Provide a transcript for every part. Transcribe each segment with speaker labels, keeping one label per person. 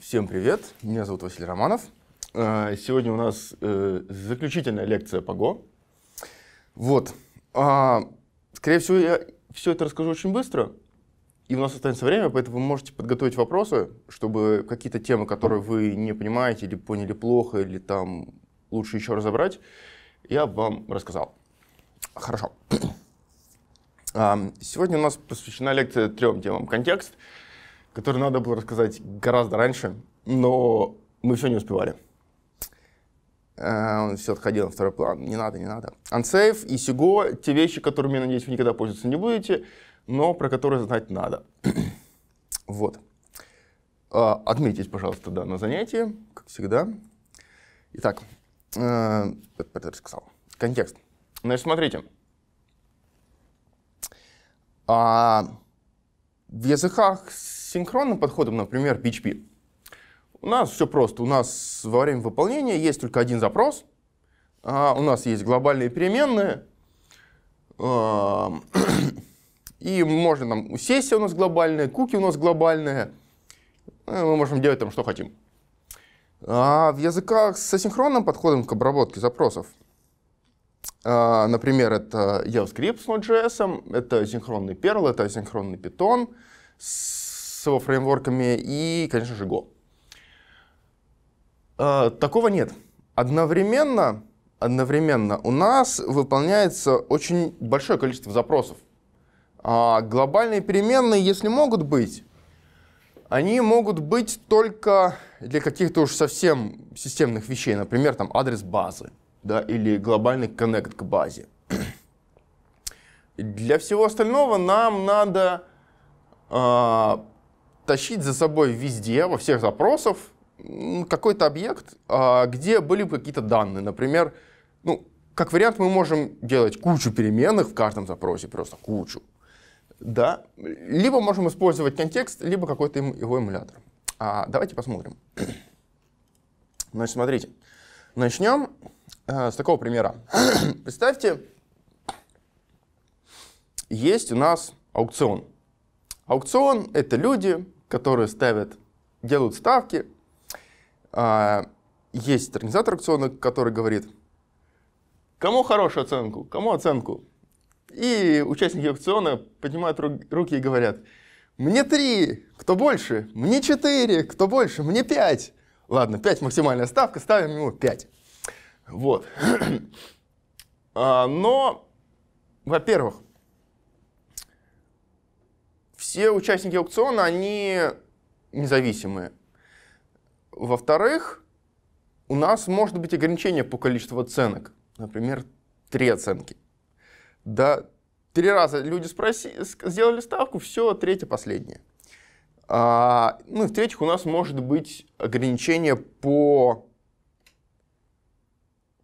Speaker 1: Всем привет, меня зовут Василий Романов. А, сегодня у нас э, заключительная лекция по ГО. Вот, а, скорее всего, я все это расскажу очень быстро, и у нас останется время, поэтому вы можете подготовить вопросы, чтобы какие-то темы, которые вы не понимаете или поняли плохо, или там лучше еще разобрать, я вам рассказал. Хорошо. Сегодня у нас посвящена лекция трем темам. Контекст — который надо было рассказать гораздо раньше, но мы все не успевали. Э, он все отходил на второй план. Не надо, не надо. Unsafe и Сего — те вещи, которыми, я надеюсь, вы никогда пользоваться не будете, но про которые знать надо. вот. Э, Отметьтесь, пожалуйста, да, на занятии, как всегда. Итак, э, это рассказал. Контекст. Значит, смотрите. А, в языках с синхронным подходом, например, PHP. У нас все просто. У нас во время выполнения есть только один запрос. А у нас есть глобальные переменные. А, и можно нам сессия у нас глобальная, куки у нас глобальные. Ну, мы можем делать там, что хотим. А в языках с асинхронным подходом к обработке запросов, а, например, это JavaScript с Node.js, это синхронный Perl, это синхронный Python, с с фреймворками и, конечно же, Go. А, такого нет. Одновременно, одновременно у нас выполняется очень большое количество запросов. А глобальные переменные, если могут быть, они могут быть только для каких-то уж совсем системных вещей, например, там адрес базы да, или глобальный коннект к базе. для всего остального нам надо а, тащить за собой везде, во всех запросах, какой-то объект, а, где были бы какие-то данные. Например, ну, как вариант, мы можем делать кучу переменных в каждом запросе, просто кучу. Да? Либо можем использовать контекст, либо какой-то его эмулятор. А, давайте посмотрим. Значит, смотрите. Начнем э, с такого примера. Представьте, есть у нас аукцион. Аукцион — это люди, которые ставят, делают ставки. А, есть организатор аукциона, который говорит, кому хорошую оценку, кому оценку. И участники аукциона поднимают руки и говорят, мне три, кто больше, мне четыре, кто больше, мне пять. Ладно, пять максимальная ставка, ставим ему пять. Вот. А, но, во-первых, все участники аукциона, они независимые. Во-вторых, у нас может быть ограничение по количеству оценок. Например, три оценки. Да, три раза люди спроси, сделали ставку, все, третье, последнее. А, ну в-третьих, у нас может быть ограничение по,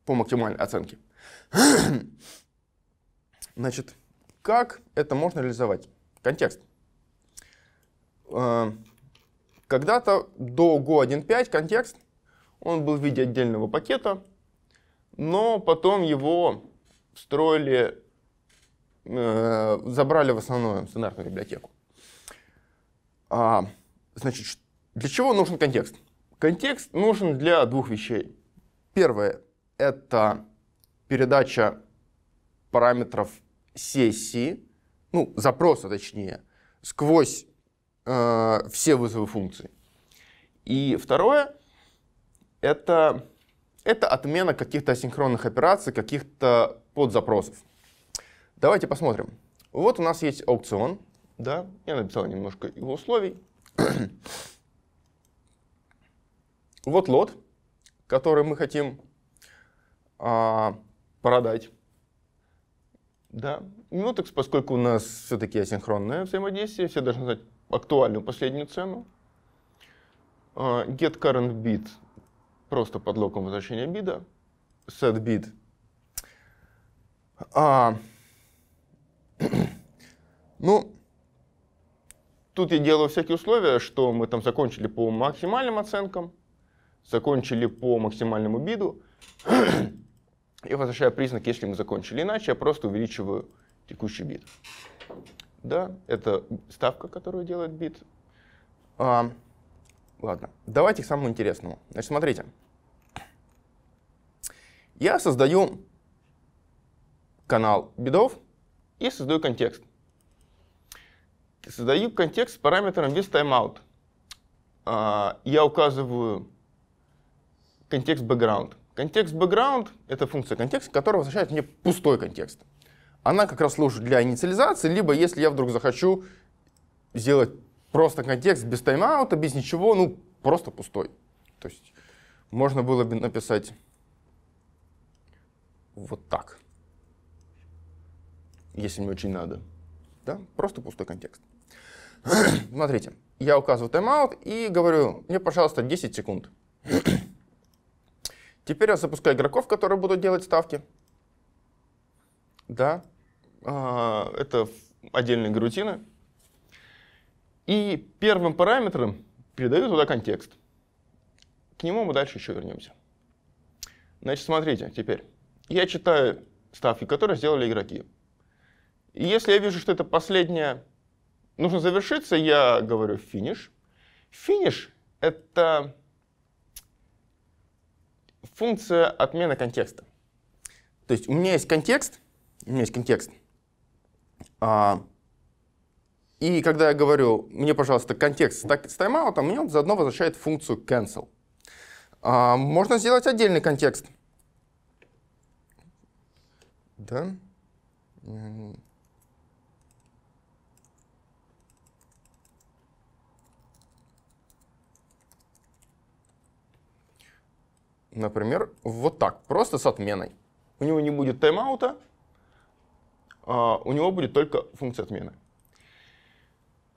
Speaker 1: по максимальной оценке. Значит, как это можно реализовать? Контекст. А, когда-то до Go 1.5 контекст, он был в виде отдельного пакета, но потом его встроили, э, забрали в основную стандартную библиотеку. А, значит, для чего нужен контекст? Контекст нужен для двух вещей. Первое — это передача параметров сессии, ну, запроса точнее, сквозь э, все вызовы функций. И второе — это, это отмена каких-то асинхронных операций, каких-то подзапросов. Давайте посмотрим. Вот у нас есть аукцион. Да? Я написал немножко его условий. вот лот, который мы хотим а, продать. Да. Мутекс, ну поскольку у нас все-таки асинхронное взаимодействие, все должны знать актуальную последнюю цену. А, get current bid просто под локом возвращения бида. Set bid. А, ну, тут я делаю всякие условия, что мы там закончили по максимальным оценкам, закончили по максимальному биду. и возвращаю признак, если мы закончили иначе, я просто увеличиваю текущий бит да, это ставка, которую делает бит. А, ладно, давайте к самому интересному. Значит, смотрите. Я создаю канал бидов и создаю контекст. Создаю контекст с параметром без timeout. А, я указываю контекст background. Контекст background — это функция контекста, которая возвращает мне пустой контекст она как раз служит для инициализации, либо если я вдруг захочу сделать просто контекст без тайм-аута, без ничего, ну, просто пустой. То есть можно было бы написать вот так, если мне очень надо. Да? Просто пустой контекст. Смотрите, я указываю тайм-аут и говорю, мне, пожалуйста, 10 секунд. Теперь я запускаю игроков, которые будут делать ставки. Да, а, это отдельные гарутины. И первым параметром передаю туда контекст. К нему мы дальше еще вернемся. Значит, смотрите, теперь. Я читаю ставки, которые сделали игроки. И если я вижу, что это последнее нужно завершиться, я говорю финиш. Финиш — это функция отмена контекста. То есть у меня есть контекст, у меня есть контекст — а, и когда я говорю, мне, пожалуйста, контекст с тайм-аутом, а мне он заодно возвращает функцию cancel. А, можно сделать отдельный контекст. Да? Например, вот так, просто с отменой. У него не будет тайм-аута, а, у него будет только функция отмены.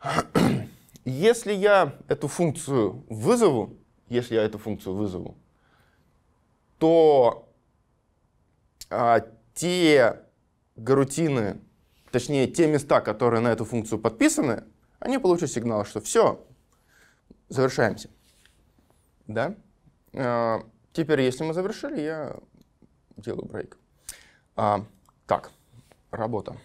Speaker 1: Если я эту функцию вызову, если я эту функцию вызову, то а, те гарутины, точнее те места, которые на эту функцию подписаны, они получат сигнал, что все, завершаемся. Да? А, теперь, если мы завершили, я делаю брейк. А, так. Работа.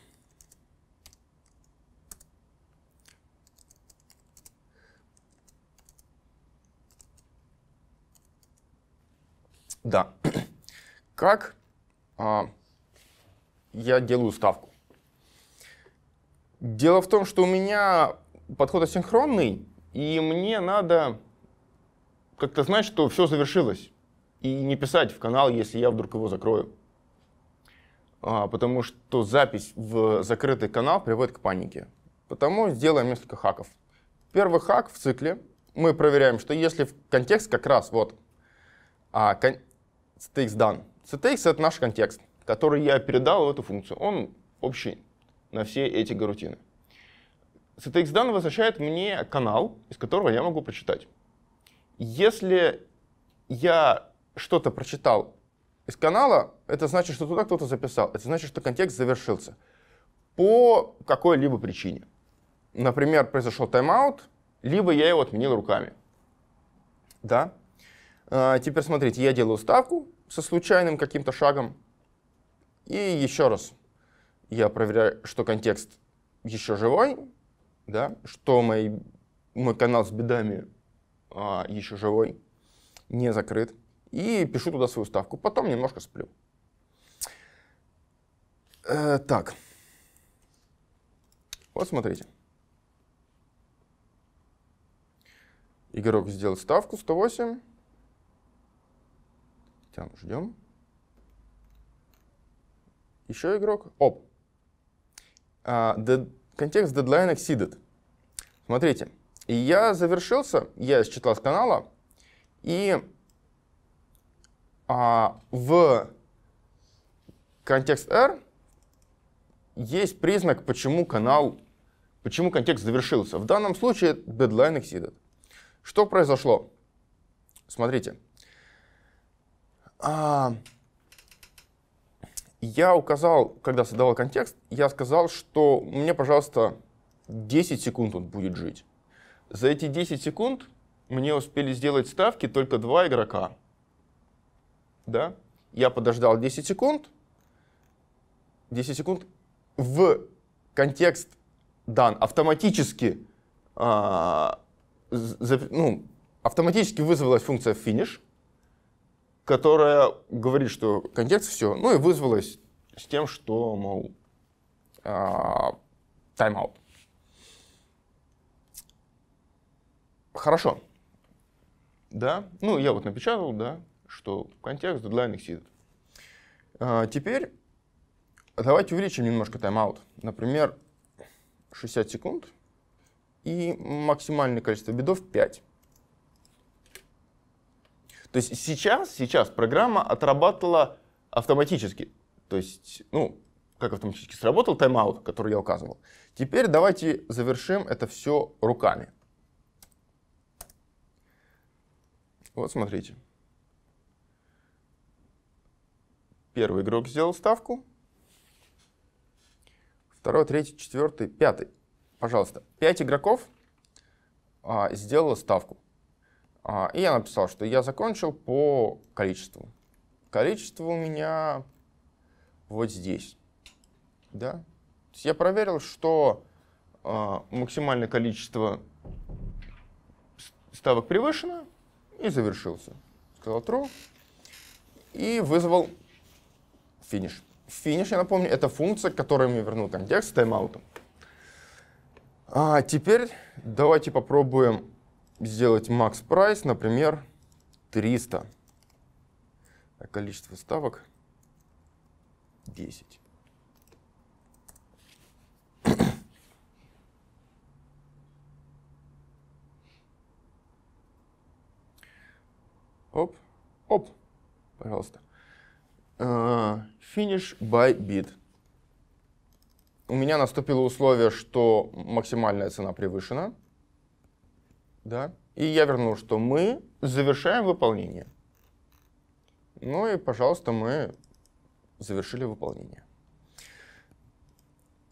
Speaker 1: Да. Как а, я делаю ставку? Дело в том, что у меня подход асинхронный, и мне надо как-то знать, что все завершилось. И не писать в канал, если я вдруг его закрою. А, потому что запись в закрытый канал приводит к панике. Потому сделаем несколько хаков. Первый хак в цикле. Мы проверяем, что если в контекст как раз вот а, кон- CTX done. CTX — это наш контекст, который я передал в эту функцию. Он общий на все эти гарутины. CTX done возвращает мне канал, из которого я могу прочитать. Если я что-то прочитал из канала, это значит, что туда кто-то записал. Это значит, что контекст завершился по какой-либо причине. Например, произошел тайм-аут, либо я его отменил руками. Да? А, теперь смотрите, я делаю ставку со случайным каким-то шагом. И еще раз я проверяю, что контекст еще живой, да, что мой, мой канал с бедами а, еще живой, не закрыт и пишу туда свою ставку. Потом немножко сплю. Э, так. Вот смотрите. Игрок сделал ставку 108. Там ждем. Еще игрок. Оп. Uh, контекст deadline exceeded. Смотрите, я завершился, я считал с канала, и а, в контекст R есть признак, почему канал, почему контекст завершился. В данном случае deadline exceeded. Что произошло? Смотрите. А, я указал, когда создавал контекст, я сказал, что мне, пожалуйста, 10 секунд он будет жить. За эти 10 секунд мне успели сделать ставки только два игрока — да, я подождал 10 секунд, 10 секунд в контекст дан автоматически, а, ну, автоматически вызвалась функция finish, которая говорит, что контекст все, ну и вызвалась с тем, что, мол, а, тайм-аут. Хорошо. Да, ну я вот напечатал, да, что контекст дедлайн exceeded. А, теперь давайте увеличим немножко тайм-аут. Например, 60 секунд и максимальное количество бедов 5. То есть сейчас, сейчас программа отрабатывала автоматически. То есть, ну, как автоматически сработал тайм-аут, который я указывал. Теперь давайте завершим это все руками. Вот смотрите. Первый игрок сделал ставку. Второй, третий, четвертый, пятый. Пожалуйста, пять игроков а, сделала ставку. А, и я написал, что я закончил по количеству. Количество у меня вот здесь. Да? То есть я проверил, что а, максимальное количество ставок превышено и завершился. Сказал true и вызвал финиш. Финиш, я напомню, это функция, которая мне вернул контекст тайм-аутом. А теперь давайте попробуем сделать макс прайс, например, 300. А количество ставок 10. Оп, оп, пожалуйста. Э, finish by bid. У меня наступило условие, что максимальная цена превышена. Да? И я вернул, что мы завершаем выполнение. Ну и, пожалуйста, мы завершили выполнение.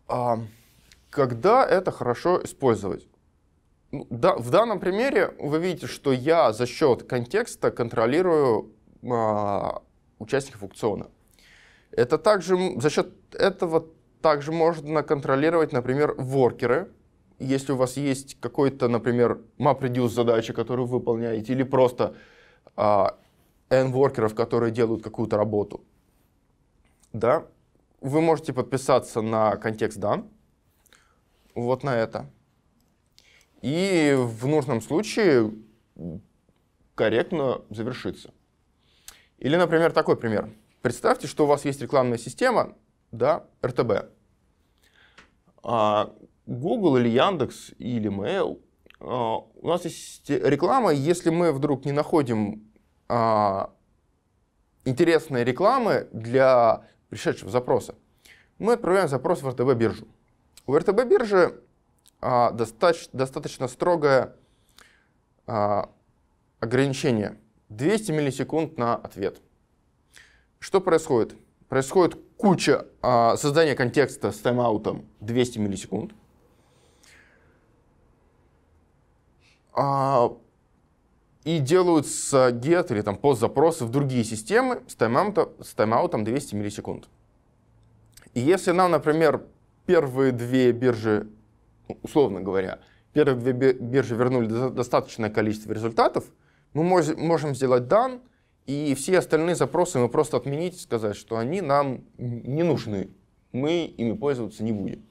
Speaker 1: А когда это хорошо использовать? Ну, да, в данном примере вы видите, что я за счет контекста контролирую а, участников аукциона. Это также, за счет этого также можно контролировать, например, воркеры. Если у вас есть какой-то, например, MapReduce задача, которую вы выполняете, или просто а, N-воркеров, которые делают какую-то работу, да, вы можете подписаться на контекст дан, вот на это. И в нужном случае корректно завершиться. Или, например, такой пример. Представьте, что у вас есть рекламная система, да, РТБ. А, Google или Яндекс или Mail. А, у нас есть реклама, если мы вдруг не находим а, интересные рекламы для пришедшего запроса, мы отправляем запрос в РТБ-биржу. У РТБ-биржи достаточно, достаточно строгое ограничение 200 миллисекунд на ответ. Что происходит? Происходит куча а, создания контекста с тайм-аутом 200 миллисекунд. А, и делаются get или там пост запросы в другие системы с тайм-аутом, тайм 200 миллисекунд. И если нам, например, первые две биржи, условно говоря, первые две биржи вернули достаточное количество результатов, мы можем сделать дан, и все остальные запросы мы просто отменить и сказать, что они нам не нужны. Мы ими пользоваться не будем.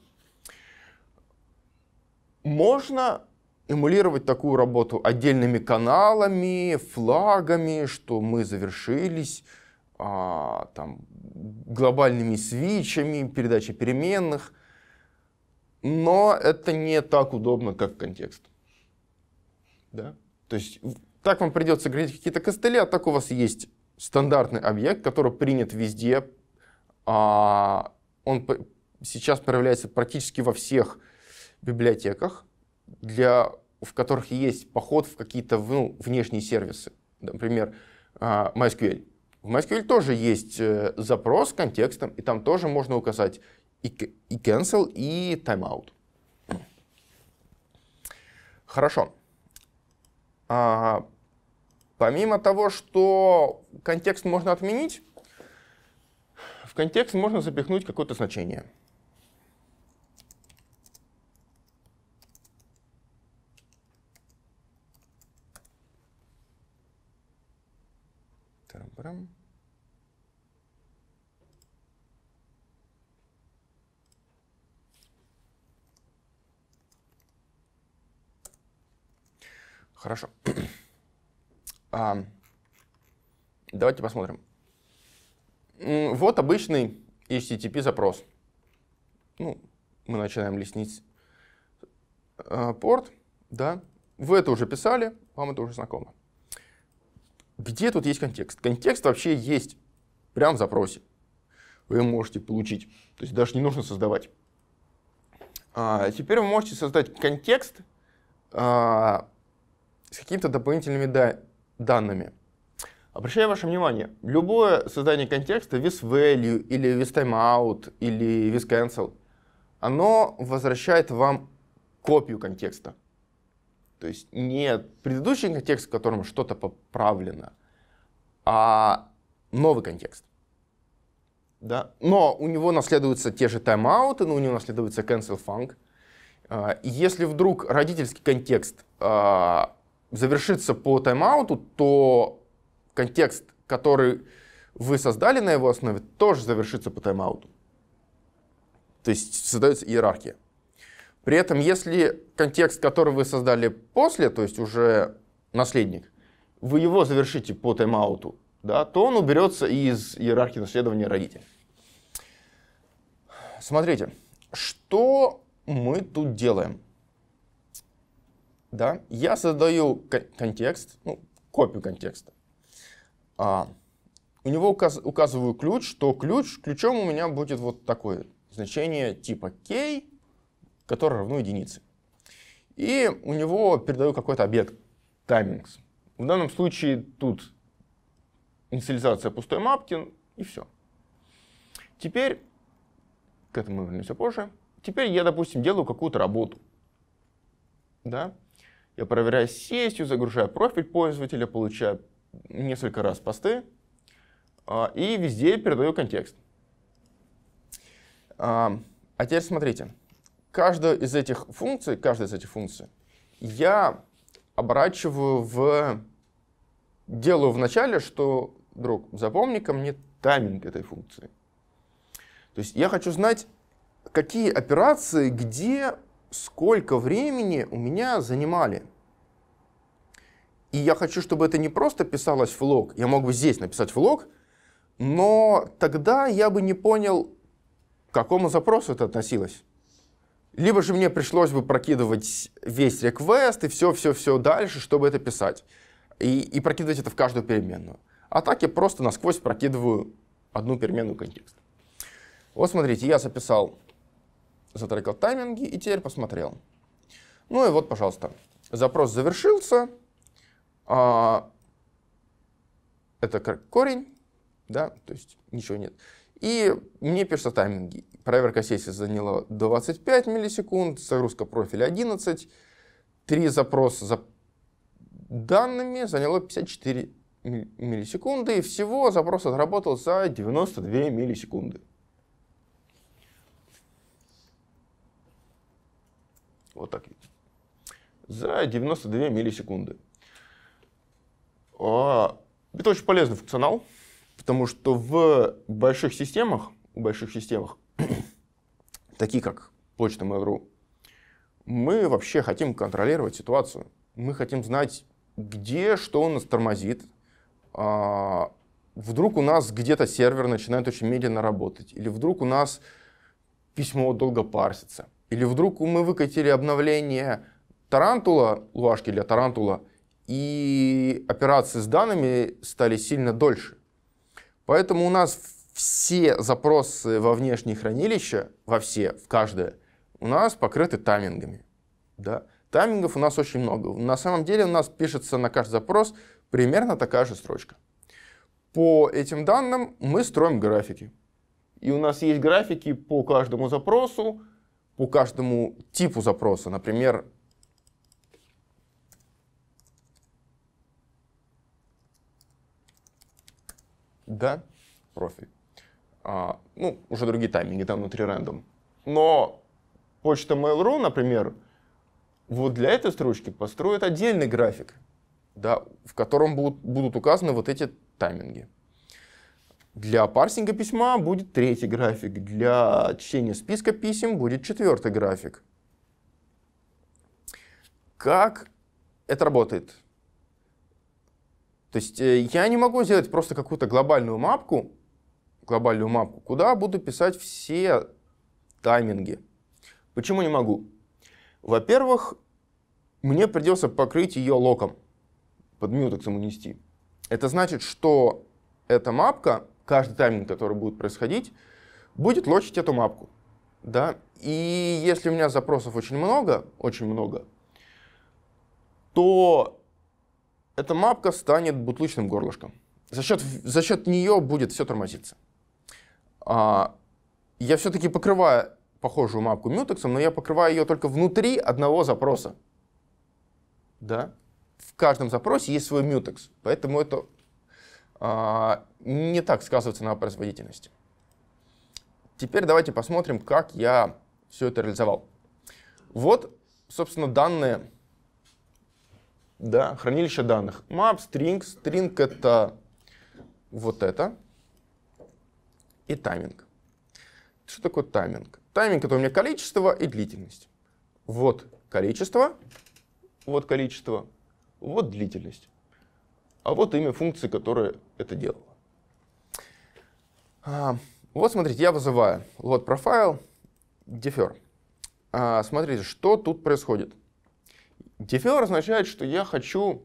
Speaker 1: Можно эмулировать такую работу отдельными каналами, флагами, что мы завершились, а, там, глобальными свичами, передачей переменных. Но это не так удобно, как контекст. Да? То есть так вам придется градить какие-то костыли, а так у вас есть стандартный объект, который принят везде. А, он сейчас проявляется практически во всех библиотеках, для, в которых есть поход в какие-то ну, внешние сервисы. Например, а, MySQL. В MySQL тоже есть э, запрос с контекстом, и там тоже можно указать и, и cancel, и timeout. Хорошо. А, Помимо того, что контекст можно отменить, в контекст можно запихнуть какое-то значение. там Хорошо. А, давайте посмотрим. Вот обычный HTTP запрос. Ну, мы начинаем леснить а, порт, да. Вы это уже писали, вам это уже знакомо. Где тут есть контекст? Контекст вообще есть прямо в запросе. Вы можете получить, то есть даже не нужно создавать. А, теперь вы можете создать контекст а, с какими-то дополнительными данными данными. Обращаю ваше внимание, любое создание контекста with value или with timeout или with cancel, оно возвращает вам копию контекста. То есть не предыдущий контекст, в котором что-то поправлено, а новый контекст. Да? Но у него наследуются те же тайм-ауты, но у него наследуется cancel func. А, если вдруг родительский контекст а, завершится по тайм-ауту, то контекст, который вы создали на его основе, тоже завершится по тайм-ауту. То есть создается иерархия. При этом, если контекст, который вы создали после, то есть уже наследник, вы его завершите по тайм-ауту, да, то он уберется из иерархии наследования родителей. Смотрите, что мы тут делаем? да, я создаю контекст, ну, копию контекста. А, у него указ, указываю ключ, что ключ, ключом у меня будет вот такое значение типа k, которое равно единице. И у него передаю какой-то объект, timings. В данном случае тут инициализация пустой мапки и все. Теперь, к этому мы вернемся позже, теперь я, допустим, делаю какую-то работу. Да? Я проверяю сессию, загружаю профиль пользователя, получаю несколько раз посты а, и везде передаю контекст. А, а теперь смотрите, каждую из этих функций, каждая из этих функций я оборачиваю в... Делаю в начале, что, друг, запомни ко мне тайминг этой функции. То есть я хочу знать, какие операции, где сколько времени у меня занимали. И я хочу, чтобы это не просто писалось в лог, я мог бы здесь написать в лог, но тогда я бы не понял, к какому запросу это относилось. Либо же мне пришлось бы прокидывать весь реквест и все-все-все дальше, чтобы это писать. И, и прокидывать это в каждую переменную. А так я просто насквозь прокидываю одну переменную контекст. Вот смотрите, я записал затрекал тайминги и теперь посмотрел. Ну и вот, пожалуйста, запрос завершился. А, это корень, да, то есть ничего нет. И мне пишутся тайминги. Проверка сессии заняла 25 миллисекунд, загрузка профиля 11, три запроса за данными заняло 54 миллисекунды, и всего запрос отработал за 92 миллисекунды. вот так, за 92 миллисекунды. А, это очень полезный функционал, потому что в больших системах, в больших системах, такие как почта Mail.ru, мы вообще хотим контролировать ситуацию. Мы хотим знать, где что у нас тормозит. А, вдруг у нас где-то сервер начинает очень медленно работать, или вдруг у нас письмо долго парсится. Или вдруг мы выкатили обновление тарантула, луашки для тарантула, и операции с данными стали сильно дольше. Поэтому у нас все запросы во внешние хранилища, во все, в каждое, у нас покрыты таймингами. Да? Таймингов у нас очень много. На самом деле у нас пишется на каждый запрос примерно такая же строчка. По этим данным мы строим графики. И у нас есть графики по каждому запросу, у каждому типу запроса. Например, да, профиль. А, ну, уже другие тайминги, там внутри рандом. Но почта Mail.ru, например, вот для этой строчки построит отдельный график, да, в котором будут, будут указаны вот эти тайминги. Для парсинга письма будет третий график, для чтения списка писем будет четвертый график. Как это работает? То есть э, я не могу сделать просто какую-то глобальную мапку, глобальную мапку, куда буду писать все тайминги. Почему не могу? Во-первых, мне придется покрыть ее локом, под Mutex ему Это значит, что эта мапка каждый тайминг, который будет происходить, будет лочить эту мапку. Да? И если у меня запросов очень много, очень много, то эта мапка станет бутлычным горлышком. За счет, за счет нее будет все тормозиться. А, я все-таки покрываю похожую мапку мютексом, но я покрываю ее только внутри одного запроса. Да? В каждом запросе есть свой мютекс, поэтому это а, не так сказывается на производительности. Теперь давайте посмотрим, как я все это реализовал. Вот, собственно, данные, да, хранилище данных. Map, string, string это вот это, и тайминг. Что такое тайминг? Тайминг — это у меня количество и длительность. Вот количество, вот количество, вот длительность а вот имя функции, которая это делала. А, вот смотрите, я вызываю load profile defer. А, смотрите, что тут происходит. Defer означает, что я хочу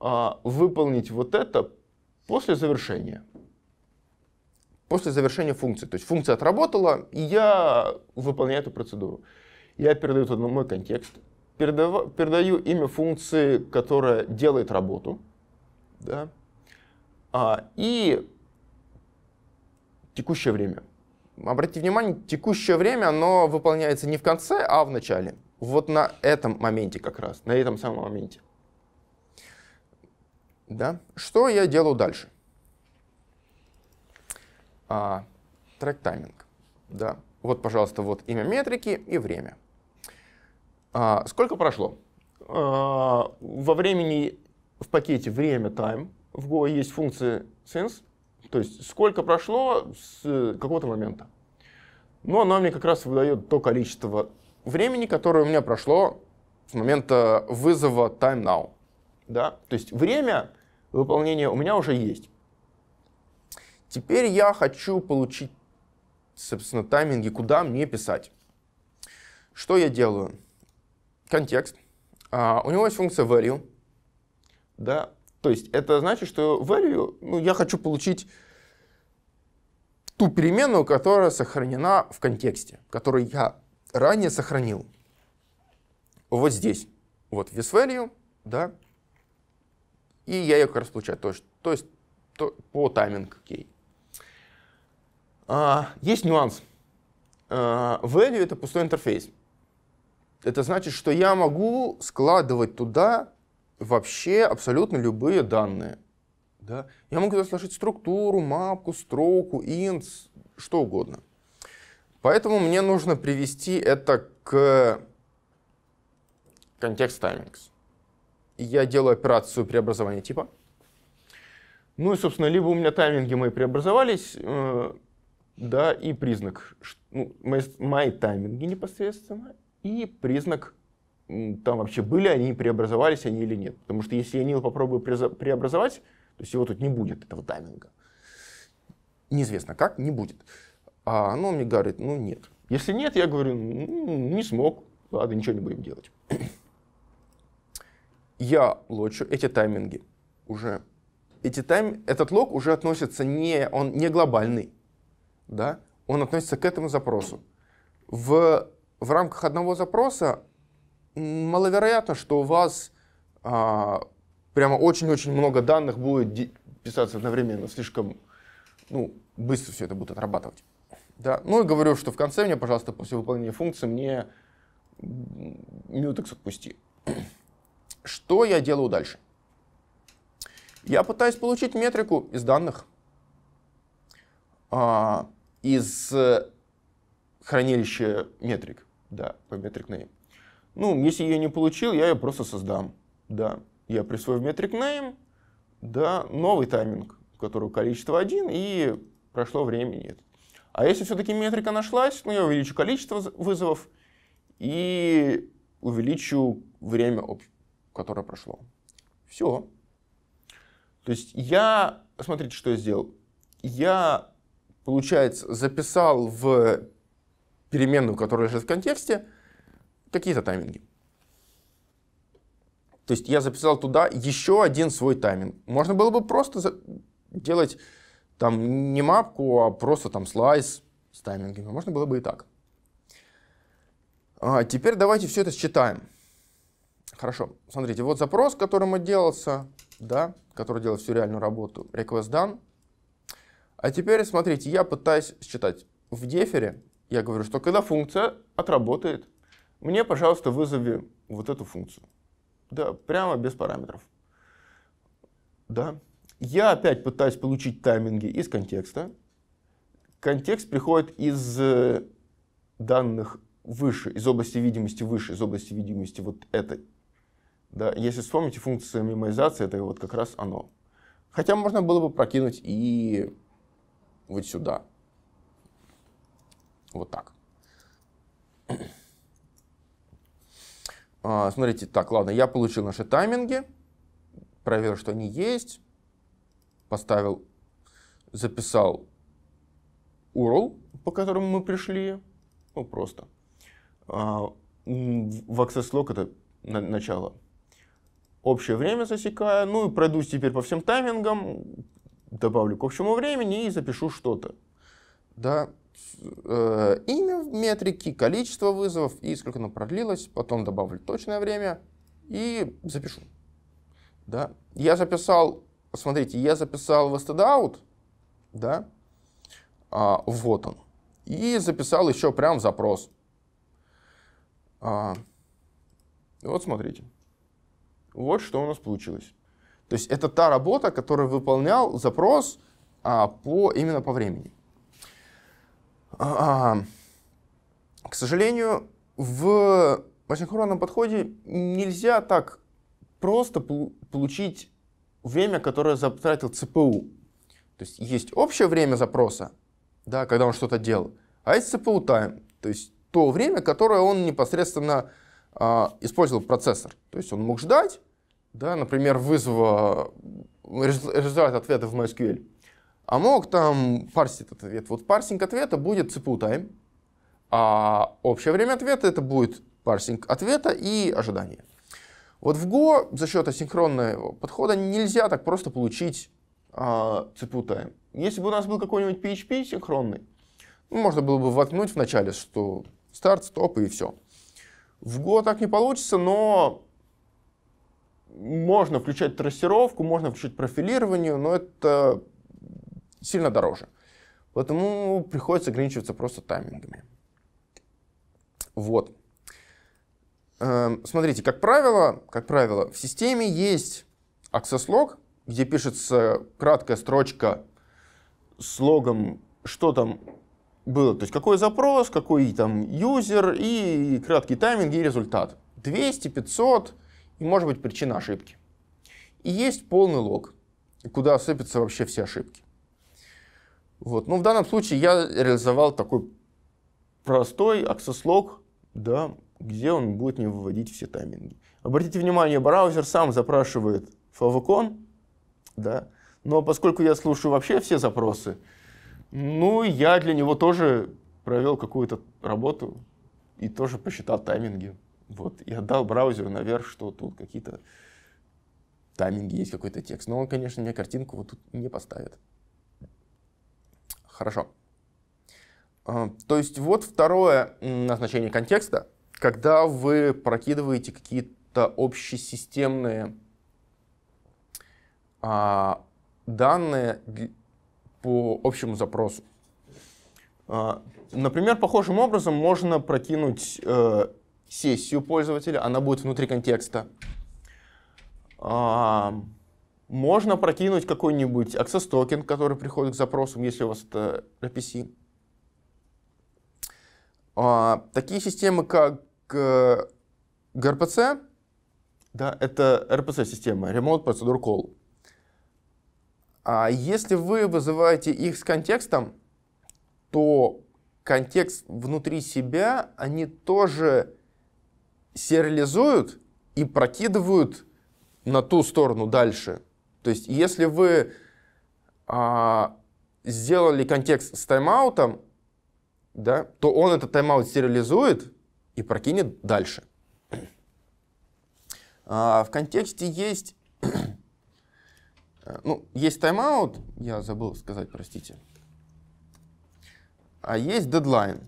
Speaker 1: а, выполнить вот это после завершения. После завершения функции. То есть функция отработала, и я выполняю эту процедуру. Я передаю туда мой контекст, передав... передаю имя функции, которая делает работу, да, а, и текущее время. Обратите внимание, текущее время, оно выполняется не в конце, а в начале. Вот на этом моменте как раз, на этом самом моменте. Да? Что я делаю дальше? А, тайминг. Да. Вот, пожалуйста, вот имя метрики и время. А, сколько прошло? А, во времени в пакете время time в Go есть функция since, то есть сколько прошло с какого-то момента. Но ну, она мне как раз выдает то количество времени, которое у меня прошло с момента вызова time now. Да? То есть время выполнения у меня уже есть. Теперь я хочу получить, собственно, тайминги, куда мне писать. Что я делаю? контекст, а, у него есть функция value, да, то есть это значит, что value, ну, я хочу получить ту переменную, которая сохранена в контексте, которую я ранее сохранил. Вот здесь, вот this value, да, и я ее как раз получаю, то есть, то есть то, по тайминг кей. А, есть нюанс. А, value — это пустой интерфейс это значит, что я могу складывать туда вообще абсолютно любые данные. Да? Я могу туда сложить структуру, мапку, строку, инс, что угодно. Поэтому мне нужно привести это к контекст таймингс. Я делаю операцию преобразования типа. Ну и, собственно, либо у меня тайминги мои преобразовались, э, да, и признак, ну, мои, мои тайминги непосредственно, и признак там вообще были они, преобразовались они или нет. Потому что если я Нил попробую преобразовать, то есть его тут не будет, этого тайминга. Неизвестно как, не будет. А оно мне говорит, ну нет. Если нет, я говорю, ну, не смог, ладно, ничего не будем делать. я лочу эти тайминги уже. Эти тайм, этот лог уже относится не, он не глобальный, да, он относится к этому запросу. В в рамках одного запроса маловероятно, что у вас а, прямо очень-очень много данных будет писаться одновременно, слишком ну, быстро все это будет отрабатывать. Да? Ну и говорю, что в конце мне, пожалуйста, после выполнения функции мне Mutex отпусти. Что я делаю дальше? Я пытаюсь получить метрику из данных, а, из э, хранилища метрик. Да, по метрик name. Ну, если я не получил, я ее просто создам. Да, я присвою метрик name, да, новый тайминг, у которого количество 1, и прошло время нет. А если все-таки метрика нашлась, ну, я увеличу количество вызовов и увеличу время, которое прошло. Все. То есть я, смотрите, что я сделал. Я, получается, записал в переменную, которая лежит в контексте, какие-то тайминги. То есть я записал туда еще один свой тайминг. Можно было бы просто делать там не мапку, а просто там слайс с таймингами. Можно было бы и так. А теперь давайте все это считаем. Хорошо, смотрите, вот запрос, которым делался, да, который делал всю реальную работу, request done. А теперь, смотрите, я пытаюсь считать в дефере я говорю, что когда функция отработает, мне, пожалуйста, вызови вот эту функцию. Да, прямо без параметров. Да. Я опять пытаюсь получить тайминги из контекста. Контекст приходит из э, данных выше, из области видимости выше, из области видимости вот этой. Да, если вспомните, функцию меморизации, это вот как раз оно. Хотя можно было бы прокинуть и вот сюда. Вот так. А, смотрите, так, ладно, я получил наши тайминги, проверил, что они есть, поставил, записал URL, по которому мы пришли, ну просто. А, в access log это начало. Общее время засекаю, ну и пройдусь теперь по всем таймингам, добавлю к общему времени и запишу что-то. Да, Э, имя в метрике, количество вызовов и сколько оно продлилось, потом добавлю точное время и запишу. Да. Я записал, смотрите, я записал в stdout, да, а, вот он, и записал еще прям запрос. А, вот смотрите, вот что у нас получилось. То есть это та работа, которая выполнял запрос а, по, именно по времени. К сожалению, в асинхронном подходе нельзя так просто получить время, которое затратил ЦПУ. То есть есть общее время запроса, да, когда он что-то делал, а есть CPU time, то есть то время, которое он непосредственно э, использовал процессор. То есть он мог ждать, да, например, вызова результат ответа в MySQL а мог там парсить этот ответ. Вот парсинг ответа будет CPU time, а общее время ответа это будет парсинг ответа и ожидание. Вот в Go за счет асинхронного подхода нельзя так просто получить а, CPU Если бы у нас был какой-нибудь PHP синхронный, ну, можно было бы воткнуть в начале, что старт, стоп и все. В Go так не получится, но можно включать трассировку, можно включить профилирование, но это сильно дороже. Поэтому приходится ограничиваться просто таймингами. Вот. Эм, смотрите, как правило, как правило, в системе есть access log, где пишется краткая строчка с логом, что там было, то есть какой запрос, какой там юзер и краткий тайминг и результат. 200, 500 и может быть причина ошибки. И есть полный лог, куда сыпятся вообще все ошибки. Вот. Но ну, в данном случае я реализовал такой простой аксесслог, да, где он будет не выводить все тайминги. Обратите внимание, браузер сам запрашивает favicon, да, но поскольку я слушаю вообще все запросы, ну, я для него тоже провел какую-то работу и тоже посчитал тайминги. Вот, и отдал браузеру наверх, что тут какие-то тайминги есть, какой-то текст. Но он, конечно, мне картинку вот тут не поставит. Хорошо. А, то есть вот второе назначение контекста, когда вы прокидываете какие-то общесистемные а, данные по общему запросу. А, например, похожим образом можно прокинуть э, сессию пользователя, она будет внутри контекста. А, можно прокинуть какой-нибудь access токен, который приходит к запросам, если у вас это RPC. А, такие системы, как э, gRPC, да, это RPC-система, Remote Procedure Call. А если вы вызываете их с контекстом, то контекст внутри себя они тоже сериализуют и прокидывают на ту сторону дальше – то есть если вы а, сделали контекст с тайм-аутом, да, то он этот тайм-аут стерилизует и прокинет дальше. А, в контексте есть, э, ну, есть тайм-аут, я забыл сказать, простите, а есть дедлайн.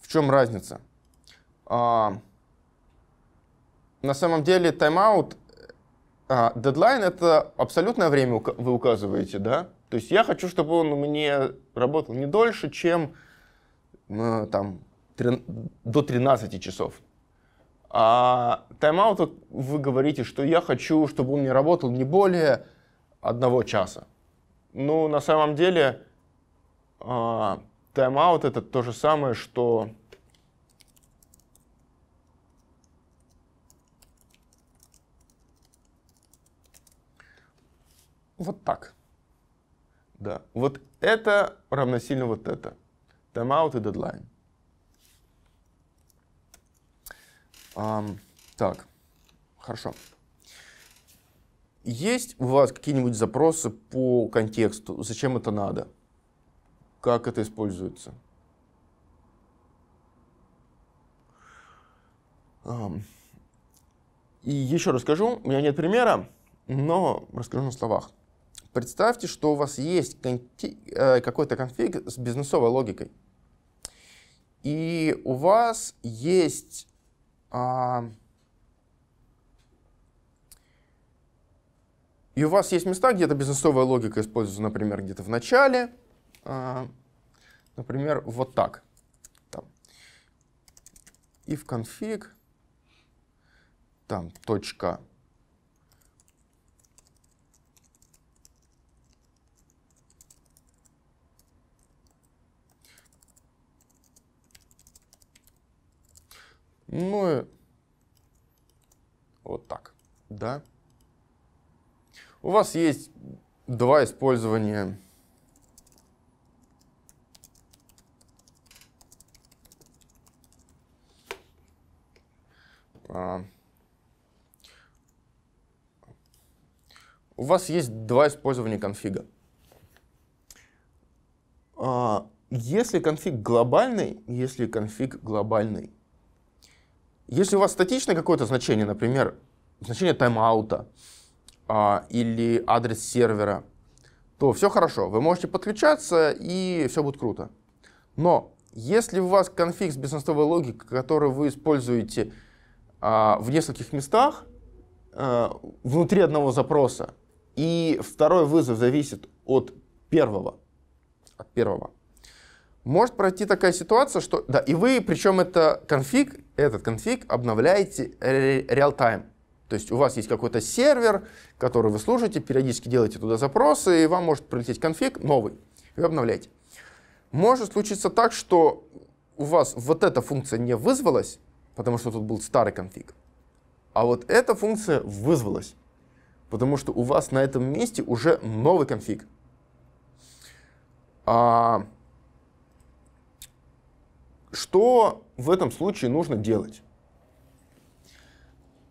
Speaker 1: В чем разница? А, на самом деле тайм-аут, а, дедлайн — это абсолютное время вы указываете, да? То есть я хочу, чтобы он мне работал не дольше, чем там, до 13 часов. А тайм-аут вы говорите, что я хочу, чтобы он мне работал не более одного часа. Ну, на самом деле, а, тайм-аут это то же самое, что вот так. Да. Вот это равносильно вот это. Timeout и дедлайн. Um, так, хорошо. Есть у вас какие-нибудь запросы по контексту? Зачем это надо? Как это используется? Um, и еще расскажу, у меня нет примера, но расскажу на словах. Представьте, что у вас есть э, какой-то конфиг с бизнесовой логикой. И у вас есть а, И у вас есть места, где эта бизнесовая логика используется, например, где-то в начале, а, например, вот так. Там. If config, там, точка, Ну, вот так, да. У вас есть два использования а. у вас есть два использования конфига. А, если конфиг глобальный, если конфиг глобальный, если у вас статичное какое-то значение, например, значение тайм-аута а, или адрес сервера, то все хорошо, вы можете подключаться и все будет круто. Но если у вас конфиг с бизнесовой логикой, который вы используете а, в нескольких местах а, внутри одного запроса, и второй вызов зависит от первого, от первого, может пройти такая ситуация, что да, и вы, причем это конфиг этот конфиг обновляете реал-тайм, То есть у вас есть какой-то сервер, который вы служите, периодически делаете туда запросы, и вам может прилететь конфиг новый, и вы обновляете. Может случиться так, что у вас вот эта функция не вызвалась, потому что тут был старый конфиг, а вот эта функция вызвалась, потому что у вас на этом месте уже новый конфиг. А, что в этом случае нужно делать?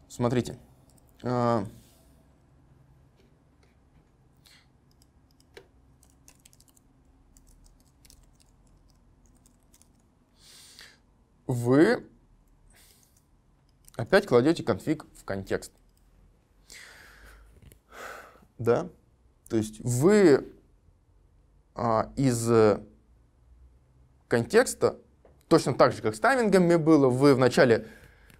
Speaker 1: Смотрите. Э, вы опять кладете конфиг в контекст. Да? То есть вы а, из контекста Точно так же, как с таймингами было, вы в начале,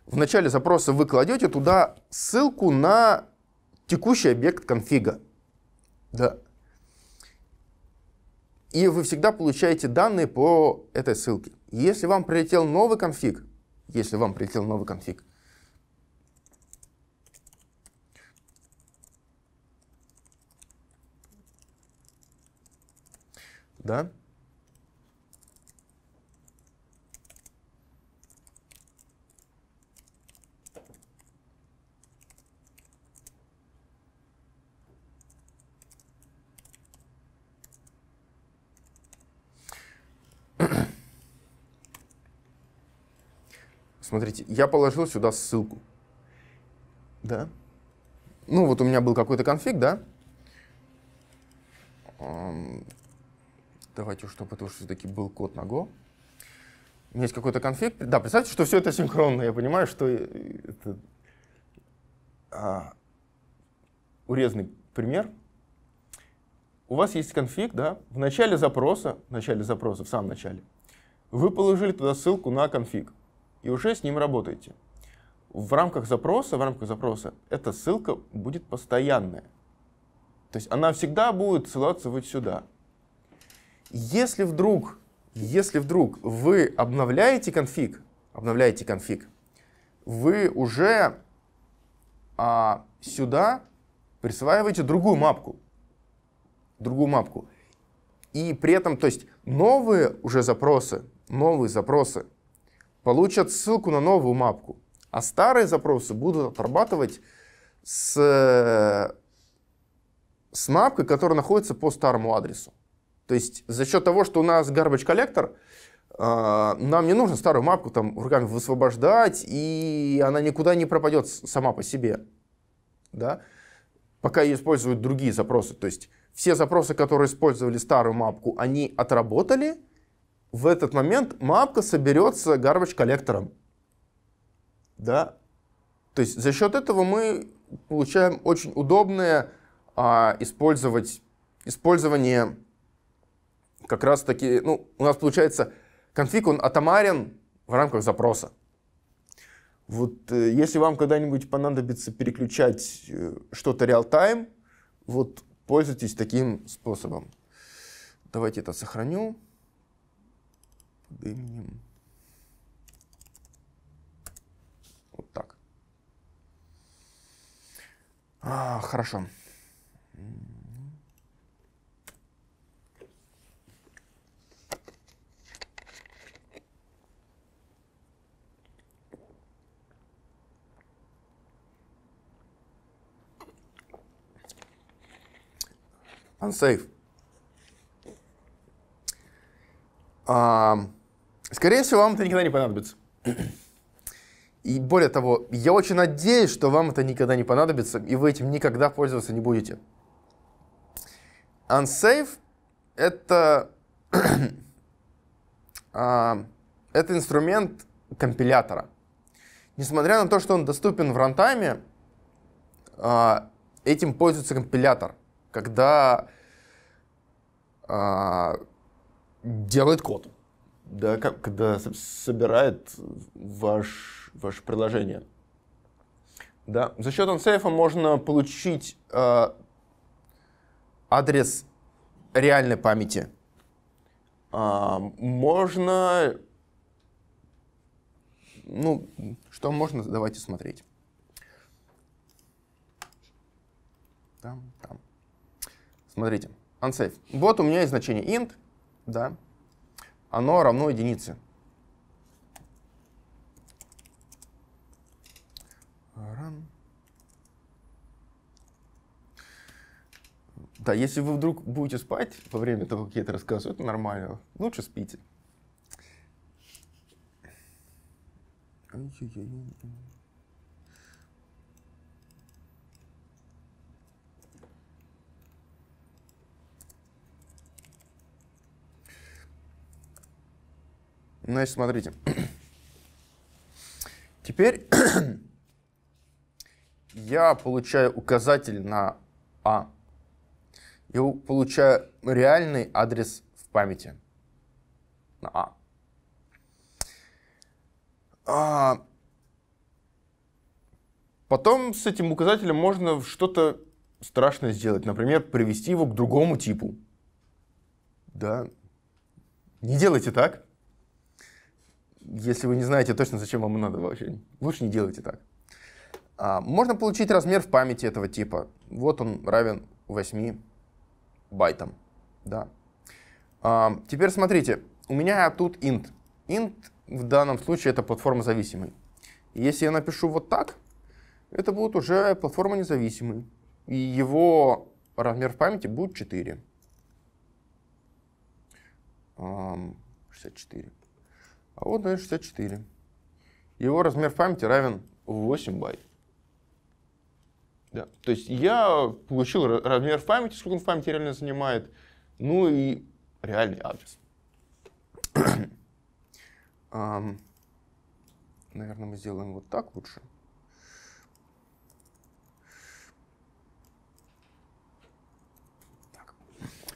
Speaker 1: в начале запроса вы кладете туда ссылку на текущий объект конфига. Да. И вы всегда получаете данные по этой ссылке. Если вам прилетел новый конфиг, если вам прилетел новый конфиг, да, Смотрите, я положил сюда ссылку. Да. Ну, вот у меня был какой-то конфиг, да? Давайте, чтобы это уж все-таки был код на Go. У меня есть какой-то конфиг. Да, представьте, что все это синхронно. Я понимаю, что э, это а, урезанный пример. У вас есть конфиг, да? В начале запроса, в начале запроса, в самом начале, вы положили туда ссылку на конфиг и уже с ним работаете. В рамках запроса, в рамках запроса эта ссылка будет постоянная. То есть она всегда будет ссылаться вот сюда. Если вдруг, если вдруг вы обновляете конфиг, обновляете конфиг, вы уже а, сюда присваиваете другую мапку. Другую мапку. И при этом, то есть новые уже запросы, новые запросы получат ссылку на новую мапку, а старые запросы будут отрабатывать с, с мапкой, которая находится по старому адресу. То есть за счет того, что у нас garbage коллектор, э, нам не нужно старую мапку там руками высвобождать, и она никуда не пропадет сама по себе. Да? Пока используют другие запросы. То есть все запросы, которые использовали старую мапку, они отработали, в этот момент мапка соберется garbage коллектором. Да? То есть за счет этого мы получаем очень удобное а, использовать, использование как раз таки, ну, у нас получается конфиг, он атомарен в рамках запроса. Вот э, если вам когда-нибудь понадобится переключать э, что-то реал-тайм, вот пользуйтесь таким способом. Давайте это сохраню под именем. Вот так. А, хорошо. Unsafe. Um, Скорее всего, вам это никогда не понадобится. И более того, я очень надеюсь, что вам это никогда не понадобится, и вы этим никогда пользоваться не будете. Unsafe — это, а, это инструмент компилятора. Несмотря на то, что он доступен в рантайме, а, этим пользуется компилятор, когда а, делает код да, как, когда собирает ваш, ваше приложение. Да. За счет OnSafe можно получить э, адрес реальной памяти. Э, можно... Ну, что можно, давайте смотреть. Там, там. Смотрите, unsafe. Вот у меня есть значение int, да, оно равно единице. Run. Да, если вы вдруг будете спать во время того, как я это рассказываю, это нормально. Лучше спите. Ай-яй-яй. Значит, смотрите. Теперь я получаю указатель на А. Я получаю реальный адрес в памяти на А. а потом с этим указателем можно что-то страшное сделать. Например, привести его к другому типу. Да. Не делайте так если вы не знаете точно, зачем вам надо вообще, лучше не делайте так. А, можно получить размер в памяти этого типа. Вот он равен 8 байтам. Да. А, теперь смотрите, у меня тут int. Int в данном случае это платформа зависимый. Если я напишу вот так, это будет уже платформа независимый. И его размер в памяти будет 4. 64. А вот D64. Его размер памяти равен 8 байт. Да. То есть я получил размер памяти, сколько он памяти реально занимает, ну и реальный адрес. um, наверное, мы сделаем вот так лучше. Так.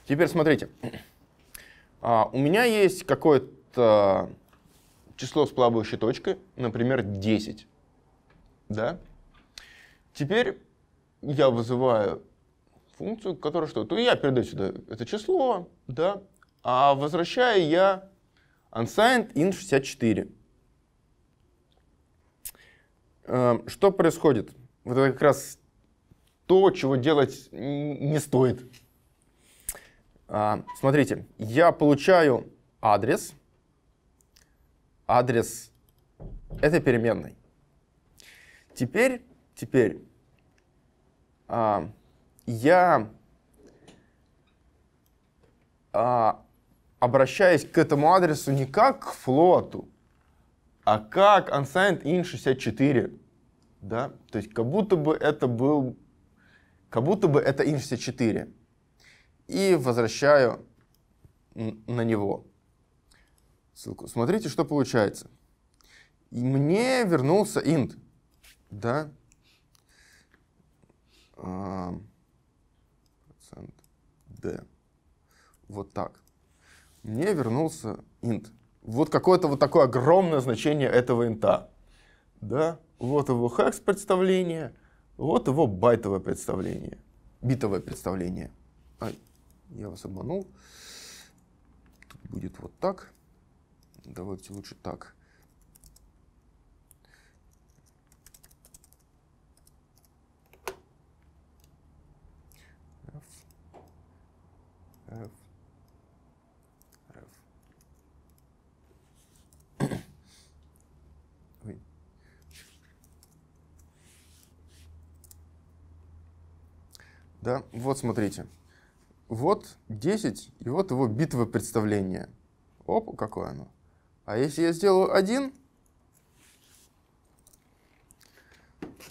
Speaker 1: Теперь смотрите. Uh, у меня есть какой-то число с плавающей точкой, например, 10. Да? Теперь я вызываю функцию, которая что? То я передаю сюда это число, да, а возвращаю я unsigned in 64. Эм, что происходит? Вот это как раз то, чего делать не стоит. А, смотрите, я получаю адрес, адрес этой переменной. Теперь, теперь а, я а, обращаюсь к этому адресу не как к флоту, а как unsigned in 64. Да? То есть как будто бы это был, как будто бы это in 64. И возвращаю на него ссылку. Смотрите, что получается. И мне вернулся int. Да? А, процент d. Вот так. Мне вернулся int. Вот какое-то вот такое огромное значение этого инта. Да? Вот его хекс представление, вот его байтовое представление, битовое представление. Ай, я вас обманул. Тут будет вот так. Давайте лучше так. Да, вот смотрите. Вот 10, и вот его битва представления. Оп, какое оно. А если я сделаю один,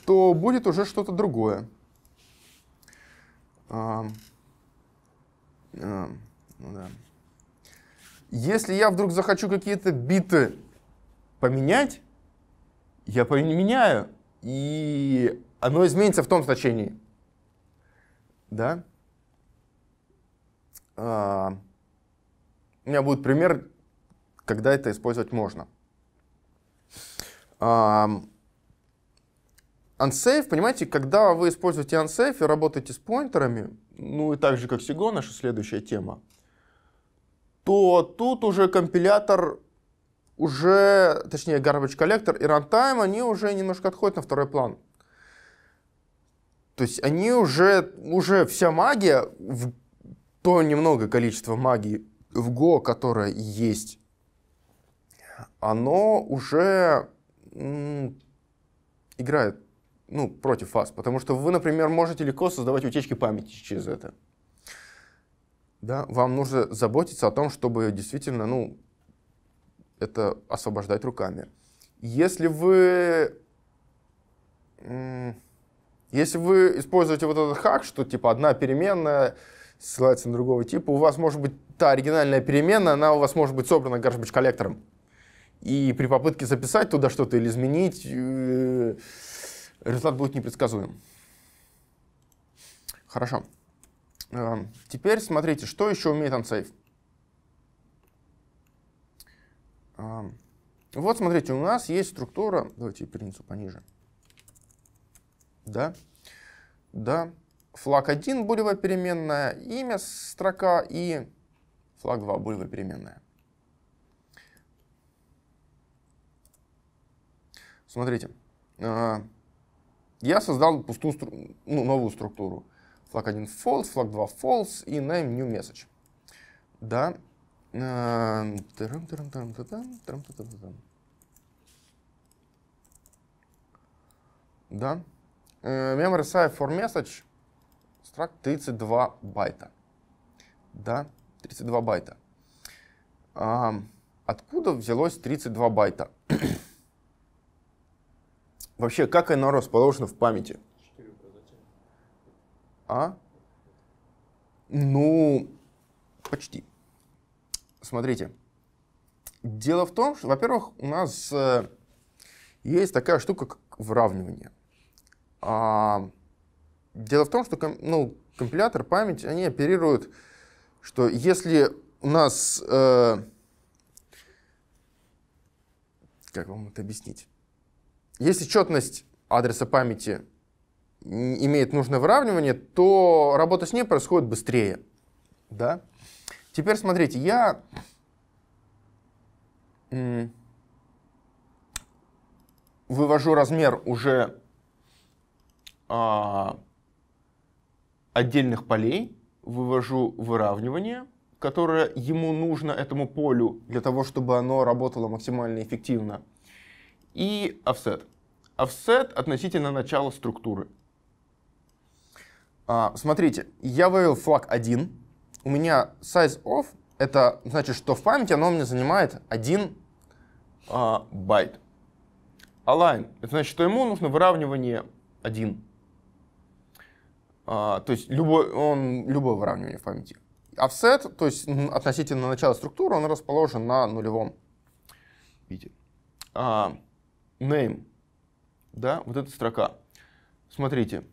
Speaker 1: то будет уже что-то другое. А, а, ну если я вдруг захочу какие-то биты поменять, я поменяю, и оно изменится в том значении. Да? А, у меня будет пример когда это использовать можно. Unsafe, понимаете, когда вы используете unsafe и работаете с поинтерами, ну и так же, как Sigo, наша следующая тема, то тут уже компилятор, уже, точнее, garbage collector и runtime, они уже немножко отходят на второй план. То есть они уже, уже вся магия, в то немного количество магии в Go, которое есть оно уже играет ну, против вас. Потому что вы, например, можете легко создавать утечки памяти через это. Да, вам нужно заботиться о том, чтобы действительно, ну, это освобождать руками. Если вы, если вы используете вот этот хак, что типа одна переменная ссылается на другого типа, у вас может быть та оригинальная переменная, она у вас может быть собрана garbage коллектором. И при попытке записать туда что-то или изменить, э, результат будет непредсказуем. Хорошо. Э, теперь смотрите, что еще умеет unsafe. Э, вот смотрите, у нас есть структура, давайте я перенесу пониже. Да, да, флаг 1 булевая переменная, имя строка и флаг 2 булевая переменная. Смотрите, а, я создал пустую, ну, новую структуру. Флаг 1 false, флаг 2 false и name new message. Да. Да. Memory size for message struct 32 байта. Да, 32 байта. А, откуда взялось 32 байта? Вообще, как оно расположено в памяти? А? Ну, почти. Смотрите. Дело в том, что, во-первых, у нас э, есть такая штука, как выравнивание. А, дело в том, что ну, компилятор, память, они оперируют, что если у нас... Э, как вам это объяснить? Если четность адреса памяти имеет нужное выравнивание, то работа с ней происходит быстрее. Да? Теперь смотрите, я вывожу размер уже а, отдельных полей, вывожу выравнивание, которое ему нужно этому полю для того, чтобы оно работало максимально эффективно и offset. Offset относительно начала структуры. А, смотрите, я вывел флаг 1. У меня size of, это значит, что в памяти оно у меня занимает 1 а, байт. Align, это значит, что ему нужно выравнивание 1. А, то есть любой, он, любое выравнивание в памяти. Offset, то есть относительно начала структуры, он расположен на нулевом видите А, name, да, вот эта строка. Смотрите,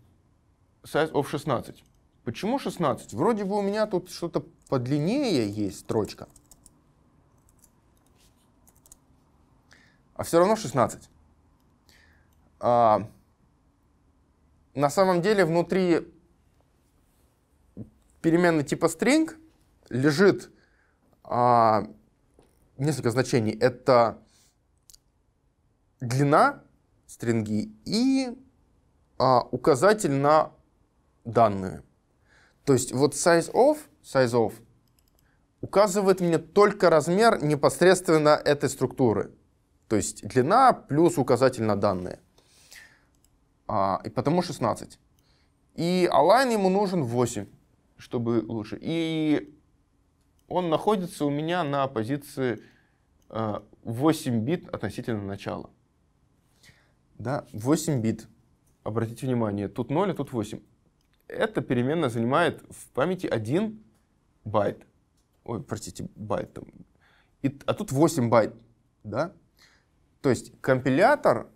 Speaker 1: size of 16. Почему 16? Вроде бы у меня тут что-то подлиннее есть строчка. А все равно 16. А, на самом деле внутри переменной типа string лежит а, несколько значений. Это длина стринги и а, указатель на данные. То есть вот size of, size of указывает мне только размер непосредственно этой структуры. То есть длина плюс указатель на данные. А, и потому 16. И align ему нужен 8, чтобы лучше. И он находится у меня на позиции 8 э, бит относительно начала да, 8 бит. Обратите внимание, тут 0, а тут 8. Эта переменная занимает в памяти 1 байт. Ой, простите, байт. Там. И, а тут 8 байт. Да? То есть компилятор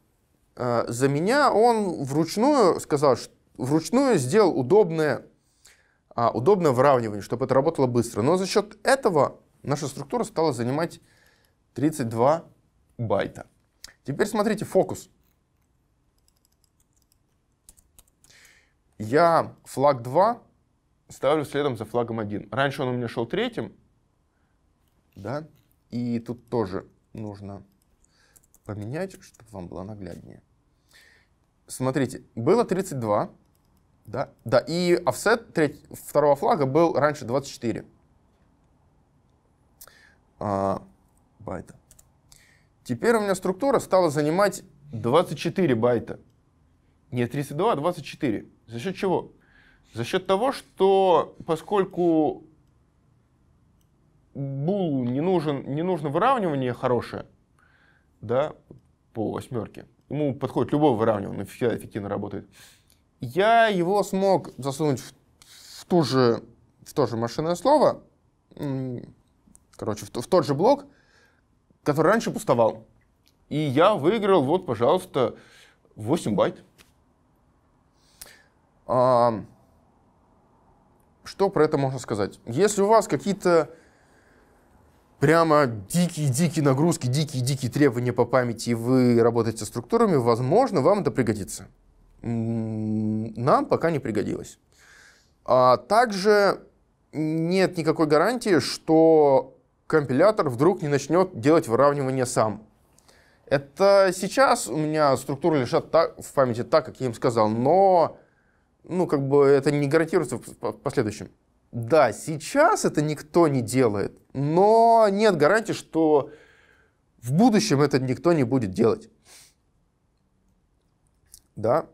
Speaker 1: э, за меня, он вручную сказал, что, вручную сделал удобное, э, удобное выравнивание, чтобы это работало быстро. Но за счет этого наша структура стала занимать 32 байта. Теперь смотрите фокус. я флаг 2 ставлю следом за флагом 1. Раньше он у меня шел третьим, да, и тут тоже нужно поменять, чтобы вам было нагляднее. Смотрите, было 32, да, да, и офсет треть, второго флага был раньше 24 а, байта. Теперь у меня структура стала занимать 24 байта. Не 32, а 24. За счет чего? За счет того, что поскольку Булу не, нужен, не нужно выравнивание хорошее, да, по восьмерке, ему подходит любое выравнивание, всегда эффективно работает, я его смог засунуть в, в, ту же, в то же машинное слово, короче, в, в тот же блок, который раньше пустовал. И я выиграл, вот, пожалуйста, 8 байт. Что про это можно сказать? Если у вас какие-то прямо дикие-дикие нагрузки, дикие-дикие требования по памяти, и вы работаете со структурами, возможно, вам это пригодится. Нам пока не пригодилось. А также нет никакой гарантии, что компилятор вдруг не начнет делать выравнивание сам. Это сейчас у меня структуры лежат так, в памяти так, как я им сказал, но ну, как бы это не гарантируется в последующем. Да, сейчас это никто не делает, но нет гарантии, что в будущем это никто не будет делать. Да.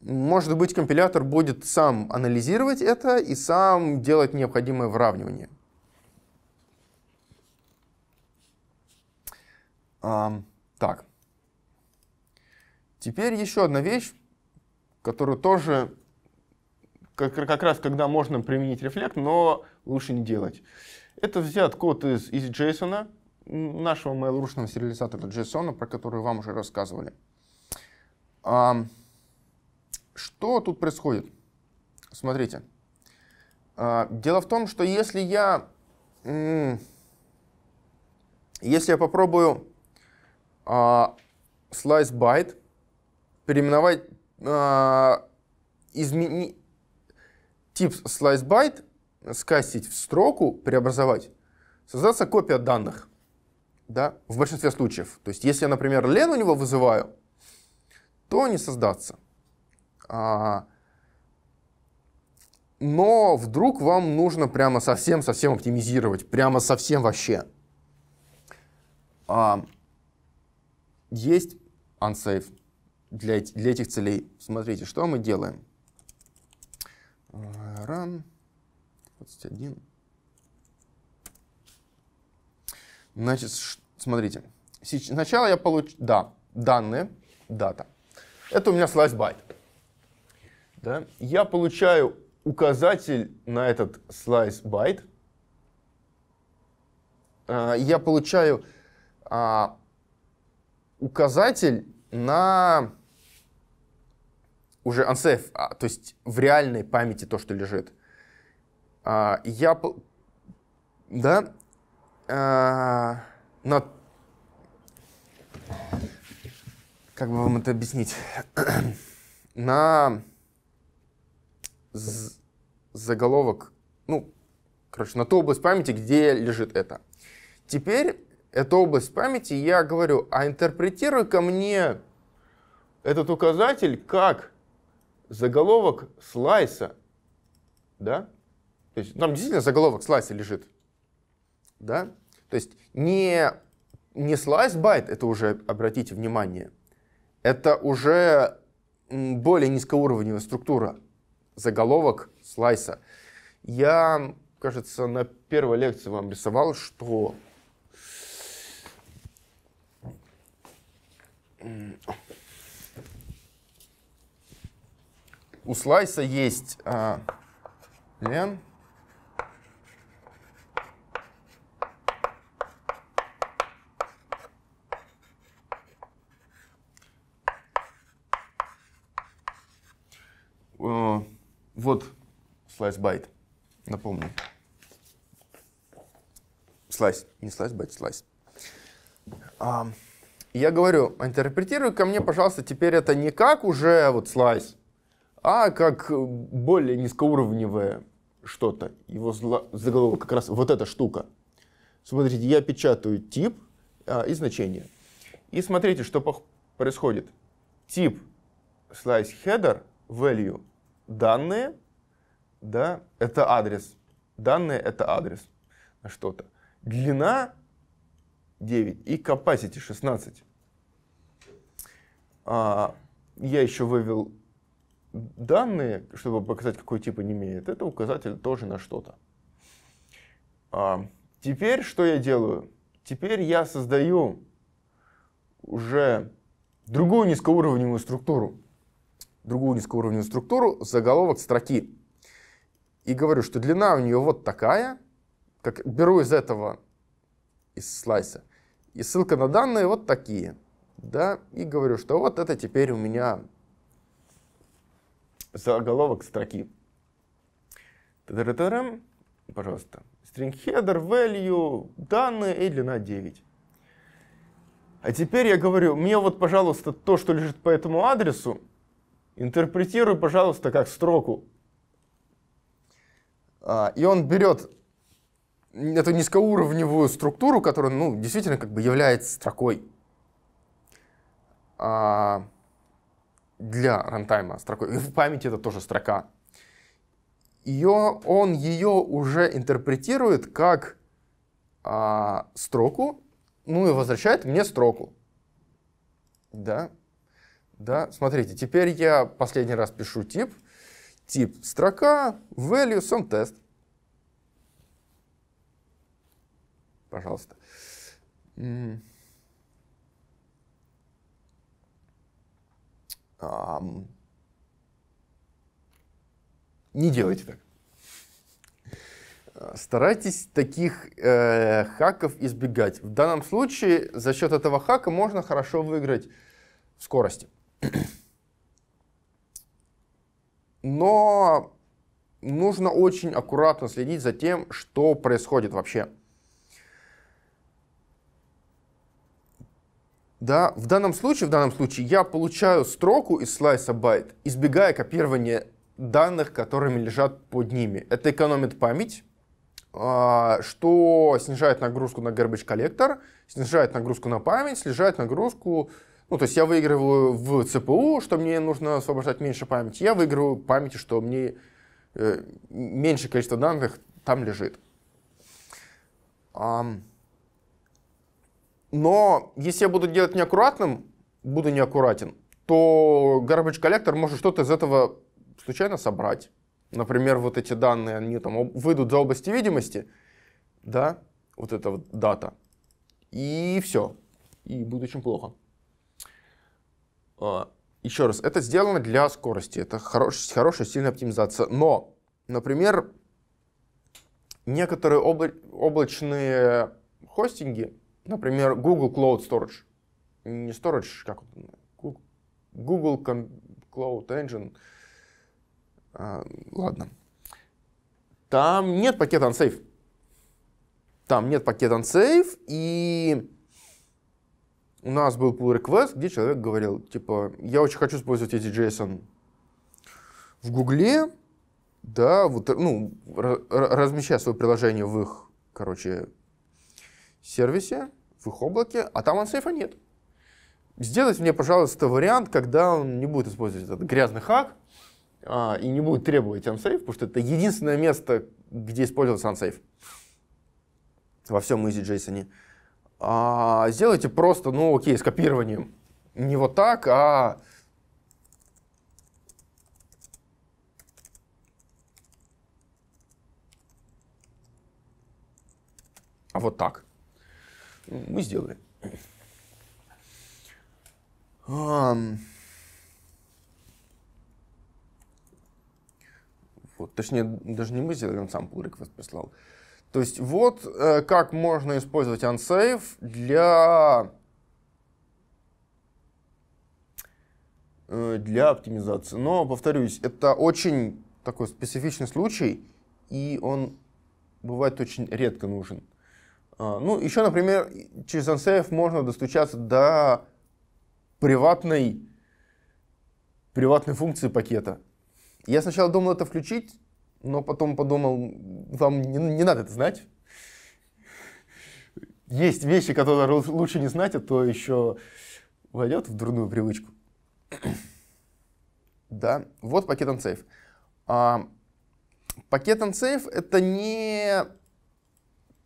Speaker 1: Может быть, компилятор будет сам анализировать это и сам делать необходимое выравнивание. А, так. Теперь еще одна вещь, которую тоже как, как раз когда можно применить рефлект, но лучше не делать. Это взят код из, из JSON, нашего mail-рушного сериализатора JSON, про который вам уже рассказывали. А, что тут происходит? Смотрите. А, дело в том, что если я, если я попробую а, slice byte переименовать, а, измени, тип slice-byte скастить в строку, преобразовать, создаться копия данных. Да, в большинстве случаев. То есть, если я, например, Len у него вызываю, то не создаться. А, но вдруг вам нужно прямо совсем-совсем оптимизировать, прямо совсем вообще. А, есть unsafe для, для этих целей. Смотрите, что мы делаем run э, 21. Значит, смотрите. Сначала я получу, да, данные, дата. Это у меня slice byte. Да? Я получаю указатель на этот slice byte. Э, я получаю а, указатель на уже unsafe, а, то есть в реальной памяти то, что лежит. А, я, да, а, на, как бы вам это объяснить, на заголовок, ну, короче, на ту область памяти, где лежит это. Теперь эту область памяти я говорю, а интерпретируй ко мне этот указатель как заголовок слайса, да, то есть там действительно заголовок слайса лежит, да, то есть не, не слайс байт, это уже, обратите внимание, это уже более низкоуровневая структура, заголовок слайса. Я, кажется, на первой лекции вам рисовал, что... у слайса есть а, len вот слайс байт, напомню. Слайс, не слайс байт, слайс. А, я говорю, а интерпретируй ко мне, пожалуйста, теперь это не как уже вот слайс, а как э, более низкоуровневое что-то. Его заголовок как раз вот эта штука. Смотрите, я печатаю тип а, и значение. И смотрите, что происходит. Тип slice header value данные, да, это адрес. Данные это адрес на что-то. Длина 9 и capacity 16. А, я еще вывел данные, чтобы показать, какой тип не имеют, это указатель тоже на что-то. А теперь что я делаю? Теперь я создаю уже другую низкоуровневую структуру. Другую низкоуровневую структуру, заголовок строки. И говорю, что длина у нее вот такая, как беру из этого, из слайса, и ссылка на данные вот такие. Да, и говорю, что вот это теперь у меня заголовок строки. Та-та-та-та-рам. Пожалуйста. String header, value, данные и длина 9. А теперь я говорю, мне вот, пожалуйста, то, что лежит по этому адресу, интерпретируй, пожалуйста, как строку. А, и он берет эту низкоуровневую структуру, которая, ну, действительно, как бы является строкой. А, для рантайма строкой. И в памяти это тоже строка. Ее, он ее уже интерпретирует как а, строку, ну и возвращает мне строку. Да, да, смотрите, теперь я последний раз пишу тип. Тип строка, value, some test. Пожалуйста. Не делайте так. Э, старайтесь таких э, хаков избегать. В данном случае за счет этого хака можно хорошо выиграть в скорости. Но нужно очень аккуратно следить за тем, что происходит вообще Да, в данном случае, в данном случае я получаю строку из слайса байт, избегая копирования данных, которыми лежат под ними. Это экономит память, а, что снижает нагрузку на garbage коллектор, снижает нагрузку на память, снижает нагрузку... Ну, то есть я выигрываю в ЦПУ, что мне нужно освобождать меньше памяти, я выигрываю памяти, что мне э, меньше количество данных там лежит. Но если я буду делать неаккуратным, буду неаккуратен, то garbage коллектор может что-то из этого случайно собрать. Например, вот эти данные, они там выйдут за области видимости, да, вот эта вот дата. И все. И будет очень плохо. А, Еще раз, это сделано для скорости. Это хорош, хорошая, сильная оптимизация. Но, например, некоторые обла облачные хостинги Например, Google Cloud Storage. Не Storage, как он? Google Cloud Engine. А, ладно. Там нет пакета unsafe. Там нет пакета unsafe, и у нас был pull request, где человек говорил, типа, я очень хочу использовать эти JSON в Гугле, да, вот, ну, размещая свое приложение в их, короче, сервисе, их облаке, а там ансейфа нет. Сделайте мне, пожалуйста, вариант, когда он не будет использовать этот грязный хак а, и не будет требовать ансейф, потому что это единственное место, где использовался ансейф во всем EasyJSON. А, сделайте просто, ну окей, с копированием. Не вот так, а а вот так. Мы сделали. Вот, точнее, даже не мы сделали, он сам pull request прислал. То есть вот э, как можно использовать unsafe для, э, для оптимизации. Но, повторюсь, это очень такой специфичный случай, и он бывает очень редко нужен. А, ну, еще, например, через ансеев можно достучаться до приватной, приватной функции пакета. Я сначала думал это включить, но потом подумал, вам не, не надо это знать. Есть вещи, которые лучше не знать, а то еще войдет в дурную привычку. да, вот пакет unsafe. А, пакет unsafe это не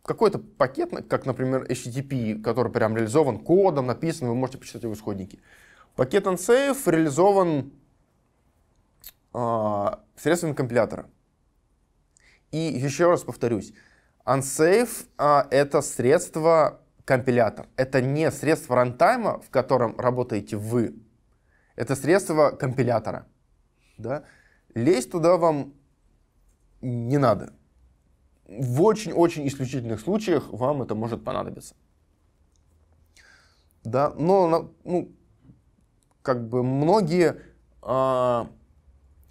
Speaker 1: какой-то пакет, как, например, HTTP, который прям реализован кодом, написан, вы можете почитать его исходники. Пакет unsafe реализован э, средствами компилятора. И еще раз повторюсь, unsafe э, — это средство компилятор. Это не средство рантайма, в котором работаете вы. Это средство компилятора. Да? Лезть туда вам не надо в очень-очень исключительных случаях вам это может понадобиться. Да, но ну, как бы многие э,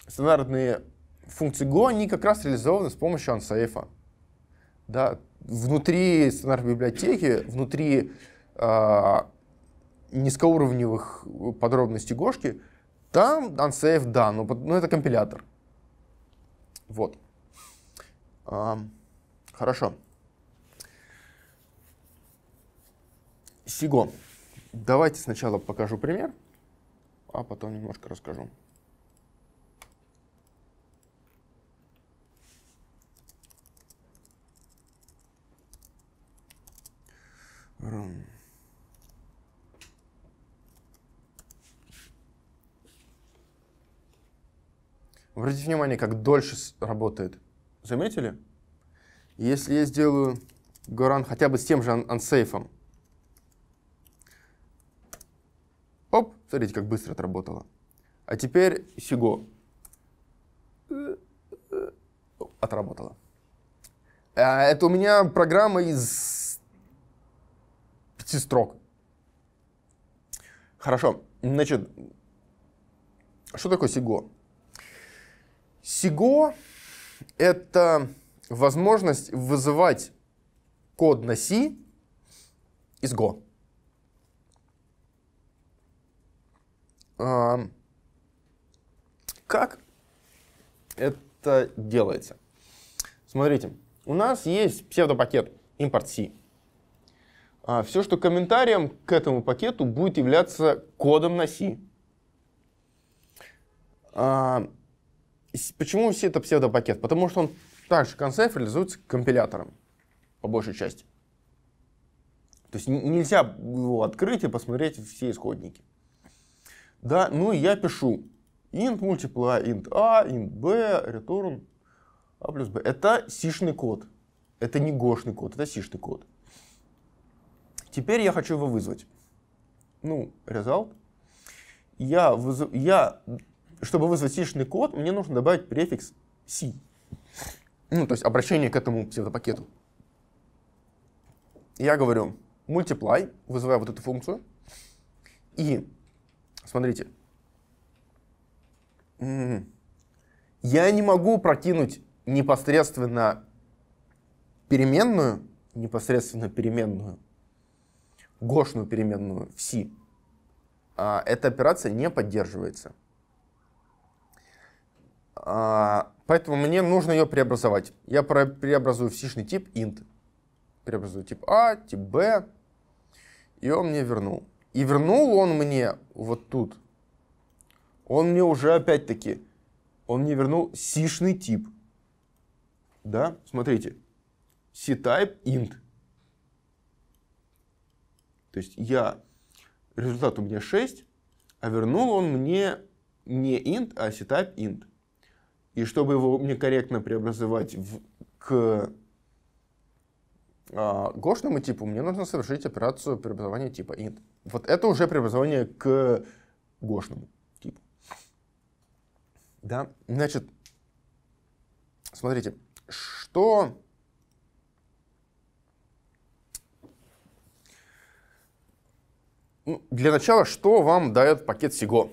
Speaker 1: стандартные функции Go, они как раз реализованы с помощью unsafe. Да, внутри стандартной библиотеки, внутри э, низкоуровневых подробностей Гошки, там unsafe, да, но, но это компилятор. Вот. Um. Хорошо. Сиго. Давайте сначала покажу пример, а потом немножко расскажу. Ром. Обратите внимание, как дольше работает. Заметили? Если я сделаю горан хотя бы с тем же ансейфом, оп, смотрите, как быстро отработало. А теперь сего отработала. Это у меня программа из пяти строк. Хорошо, значит, что такое сего? Сего — это возможность вызывать код на C из Go. Как это делается? Смотрите, у нас есть псевдопакет import C. А, Все, что комментарием к этому пакету будет являться кодом на C. Почему C это псевдопакет? Потому что он также концепт реализуется компилятором, по большей части. То есть нельзя его открыть и посмотреть все исходники. Да, ну и я пишу int, multiply int a, int b, return a а плюс b. Это сишный код. Это не гошный код, это сишный код. Теперь я хочу его вызвать. Ну, result. Я, вызов... я чтобы вызвать сишный код, мне нужно добавить префикс c ну, то есть обращение к этому псевдопакету. Я говорю multiply, вызываю вот эту функцию, и смотрите, м-м-м. я не могу прокинуть непосредственно переменную, непосредственно переменную, гошную переменную в си. А, эта операция не поддерживается. А, Поэтому мне нужно ее преобразовать. Я преобразую в сишный тип int. Преобразую тип А, тип Б. И он мне вернул. И вернул он мне вот тут. Он мне уже опять-таки, он мне вернул сишный тип. Да, смотрите. C-type int. То есть я, результат у меня 6, а вернул он мне не int, а C-type int. И чтобы его некорректно преобразовать в, к а, гошному типу, мне нужно совершить операцию преобразования типа int. Вот это уже преобразование к гошному типу. Да? Значит, смотрите, что... Ну, для начала, что вам дает пакет SIGO?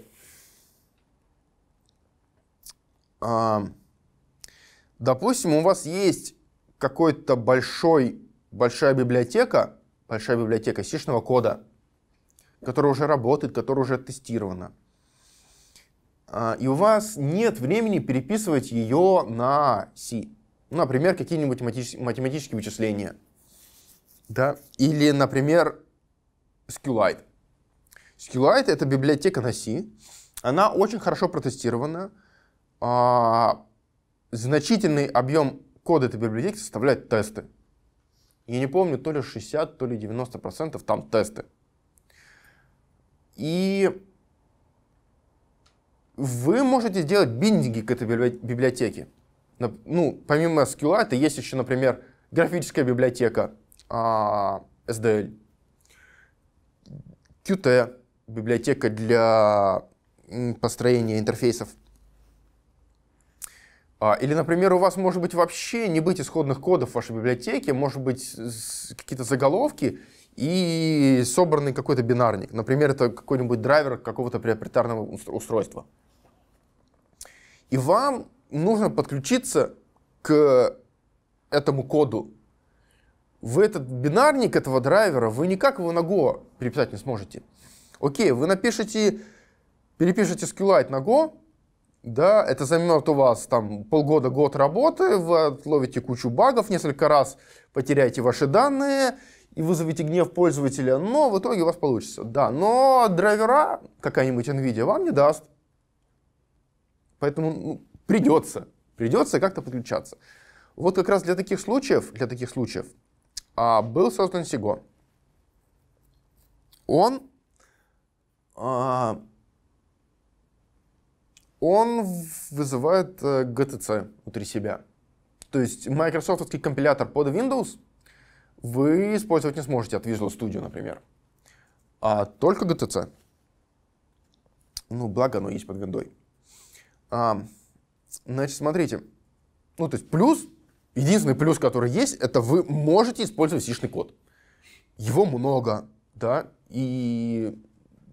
Speaker 1: допустим, у вас есть какой-то большой, большая библиотека, большая библиотека сишного кода, которая уже работает, которая уже тестирована. А, и у вас нет времени переписывать ее на C. Ну, например, какие-нибудь математические вычисления. Да? Или, например, SQLite. SQLite — это библиотека на C. Она очень хорошо протестирована. А, значительный объем кода этой библиотеки составляют тесты. Я не помню, то ли 60, то ли 90% там тесты. И вы можете сделать биндинги к этой библиотеке. Ну, помимо SQL, это есть еще, например, графическая библиотека а, SDL, Qt, библиотека для построения интерфейсов а, или, например, у вас может быть вообще не быть исходных кодов в вашей библиотеке, может быть какие-то заголовки и собранный какой-то бинарник. Например, это какой-нибудь драйвер какого-то приоритарного устройства. И вам нужно подключиться к этому коду. В этот бинарник этого драйвера, вы никак его на Go переписать не сможете. Окей, вы напишите, перепишите SQLite на Go, да, это займет у вас там полгода-год работы, вы отловите кучу багов, несколько раз потеряете ваши данные и вызовете гнев пользователя, но в итоге у вас получится. Да, но драйвера какая-нибудь NVIDIA вам не даст. Поэтому ну, придется, придется как-то подключаться. Вот как раз для таких случаев, для таких случаев а, был создан Сиго. Он а, он вызывает э, GTC внутри себя. То есть Microsoft компилятор под Windows вы использовать не сможете от Visual Studio, например. А только GTC. Ну, благо оно есть под виндой. А, значит, смотрите. Ну, то есть плюс, единственный плюс, который есть, это вы можете использовать сишный код. Его много, да, и,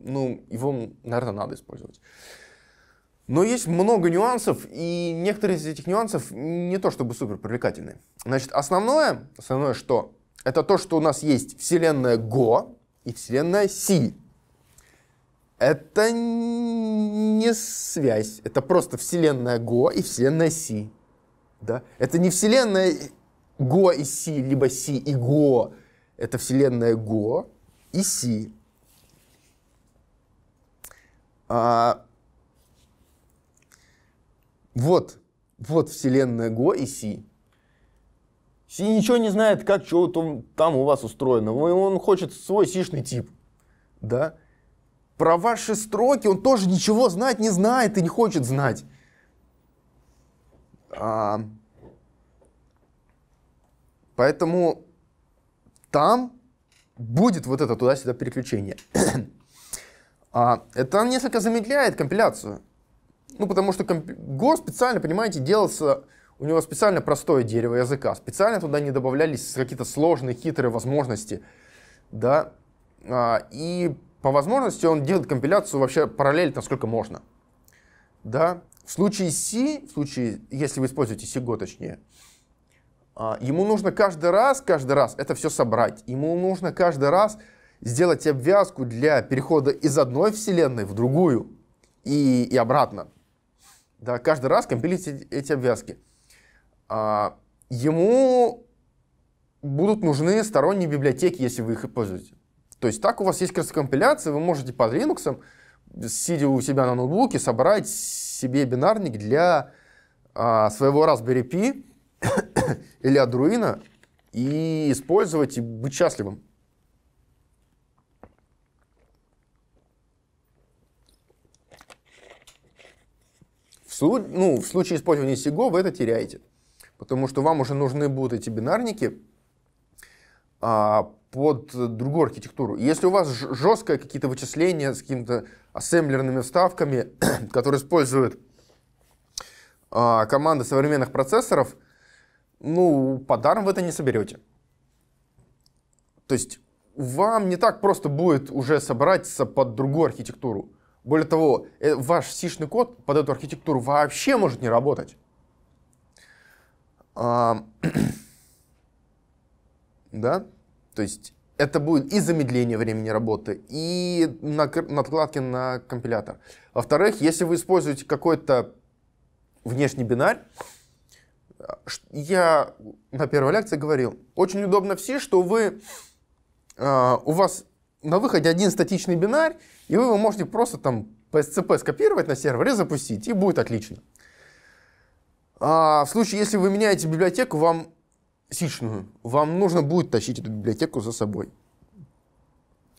Speaker 1: ну, его, наверное, надо использовать. Но есть много нюансов, и некоторые из этих нюансов не то чтобы супер привлекательны. Значит, основное, основное что? Это то, что у нас есть вселенная Го и вселенная Си. Это не связь, это просто вселенная Го и вселенная Си. Да? Это не вселенная Го и Си, либо Си и Го. Это вселенная Го и Си. А, вот, вот вселенная Го и Си. Си ничего не знает, как что там, у вас устроено. Он хочет свой сишный тип. Да? Про ваши строки он тоже ничего знать не знает и не хочет знать. А, поэтому там будет вот это туда-сюда переключение. а, это несколько замедляет компиляцию. Ну, потому что комп... Go специально, понимаете, делался... У него специально простое дерево языка. Специально туда не добавлялись какие-то сложные, хитрые возможности. Да? А, и по возможности он делает компиляцию вообще параллельно, сколько можно. Да? В случае C, в случае, если вы используете C-Go точнее, а, ему нужно каждый раз, каждый раз это все собрать. Ему нужно каждый раз сделать обвязку для перехода из одной вселенной в другую и, и обратно да, каждый раз компилить эти, эти обвязки. А, ему будут нужны сторонние библиотеки, если вы их пользуете. То есть так у вас есть компиляция, вы можете под Linux, сидя у себя на ноутбуке, собрать себе бинарник для а, своего Raspberry Pi или Arduino и использовать и быть счастливым. слу... ну, в случае использования Сиго вы это теряете. Потому что вам уже нужны будут эти бинарники а, под другую архитектуру. Если у вас жесткое какие-то вычисления с какими-то ассемблерными вставками, которые используют а, команды современных процессоров, ну, подаром вы это не соберете. То есть вам не так просто будет уже собраться под другую архитектуру. Более того, э, ваш сишный код под эту архитектуру вообще может не работать. Да? То есть это будет и замедление времени работы, и накладки на компилятор. Во-вторых, если вы используете какой-то внешний бинарь, э, я на первой лекции говорил, очень удобно все, что вы, э, у вас на выходе один статичный бинар, и вы его можете просто там по SCP скопировать на сервере, запустить, и будет отлично. А в случае, если вы меняете библиотеку, вам сичную, вам нужно будет тащить эту библиотеку за собой.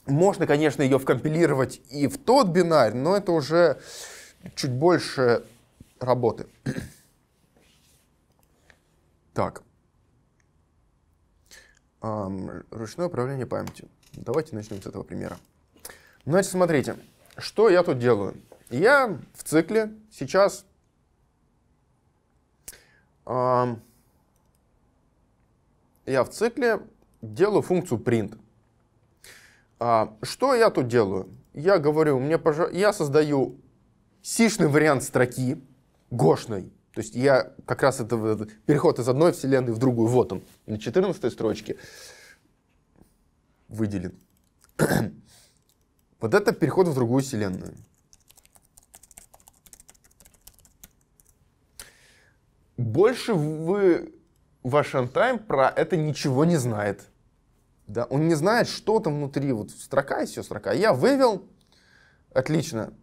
Speaker 1: Можно, конечно, ее вкомпилировать и в тот бинар, но это уже чуть больше работы. Так. Ручное управление памятью. Давайте начнем с этого примера. Значит, смотрите, что я тут делаю. Я в цикле сейчас э, я в цикле делаю функцию print. А, что я тут делаю? Я говорю, мне пож... я создаю сишный вариант строки, гошной. То есть я как раз это переход из одной вселенной в другую, вот он, на 14 строчке выделен. вот это переход в другую вселенную. Больше вы, ваш Антайм про это ничего не знает. Да, он не знает, что там внутри, вот строка и все строка. Я вывел, отлично.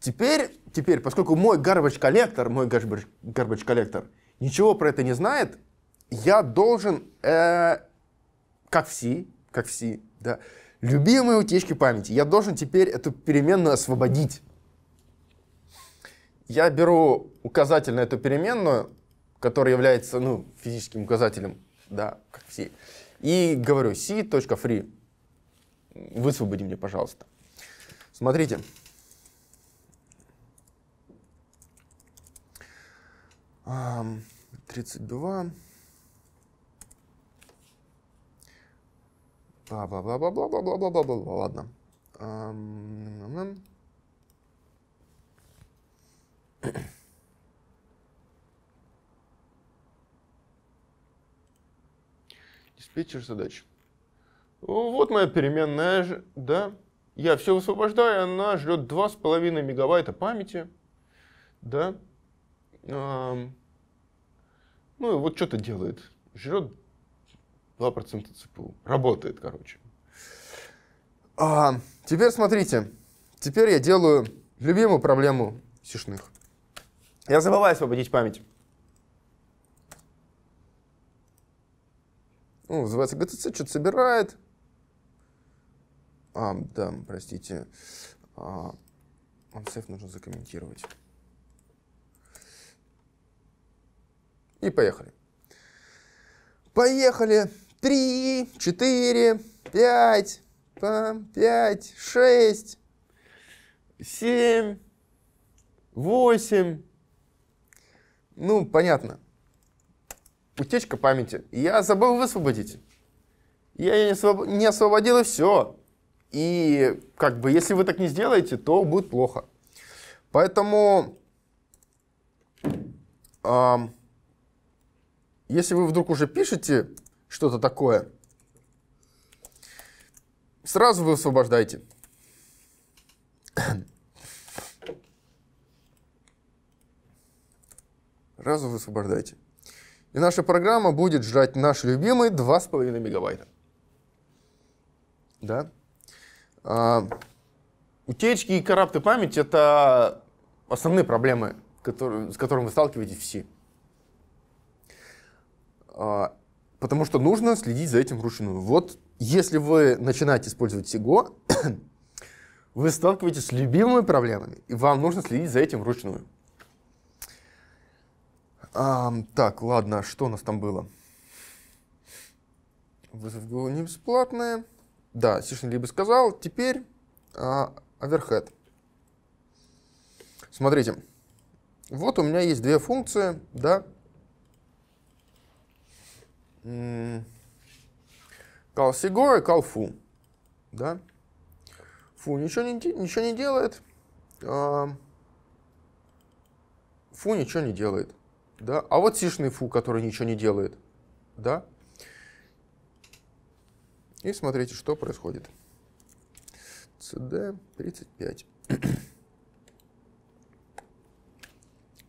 Speaker 1: Теперь, теперь, поскольку мой garbage коллектор, мой garbage, garbage коллектор ничего про это не знает, я должен, э, как в C, как все, да. Любимые утечки памяти. Я должен теперь эту переменную освободить. Я беру указатель на эту переменную, которая является ну, физическим указателем, да, как все, и говорю c.free. Высвободи мне, пожалуйста. Смотрите. тридцать два. Бла-бла-бла-бла-бла-бла-бла-бла-бла. бла Ладно. Диспетчер задач. Вот моя переменная, да, я все высвобождаю, она жрет 2,5 мегабайта памяти, да, ну и вот что-то делает, жрет 2% ЦПУ. Работает, короче. А, теперь смотрите. Теперь я делаю любимую проблему сишных. Я забываю освободить память. Ну, называется ГТЦ, что-то собирает. А, да, простите. А, OnSafe нужно закомментировать. И поехали. Поехали. Три, четыре, пять, пять, шесть, семь, восемь. Ну, понятно. Утечка памяти. Я забыл высвободить. Я ее не, освоб... не освободил, и все. И как бы, если вы так не сделаете, то будет плохо. Поэтому, э, если вы вдруг уже пишете что-то такое, сразу вы освобождаете. Сразу вы освобождаете. И наша программа будет жрать наши любимые 2,5 мегабайта. Да? А, утечки и коррупты памяти – это основные проблемы, которые, с которыми вы сталкиваетесь все. А, потому что нужно следить за этим вручную. Вот если вы начинаете использовать Сиго, вы сталкиваетесь с любимыми проблемами, и вам нужно следить за этим вручную. А, так, ладно, что у нас там было? Вызов Google не бесплатное. Да, Сишин либо сказал. Теперь а, Смотрите, вот у меня есть две функции, да, Калсиго и Калфу. Да? Фу ничего не, ничего не делает. А, фу ничего не делает. Да? А вот сишный фу, который ничего не делает. Да? И смотрите, что происходит. CD35.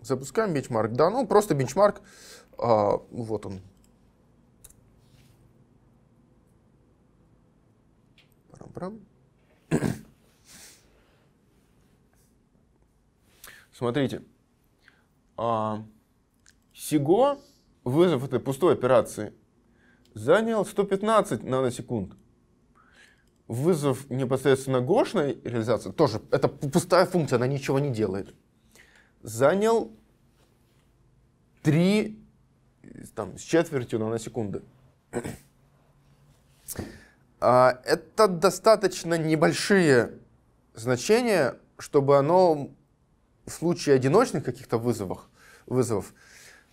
Speaker 1: Запускаем бенчмарк. Да, ну просто бенчмарк. А, вот он, правда? Смотрите. А, Сиго, вызов этой пустой операции, занял 115 наносекунд. Вызов непосредственно гошной реализации, тоже это пустая функция, она ничего не делает, занял 3 там, с четвертью наносекунды. А, это достаточно небольшие значения, чтобы оно в случае одиночных каких-то вызовов, вызовов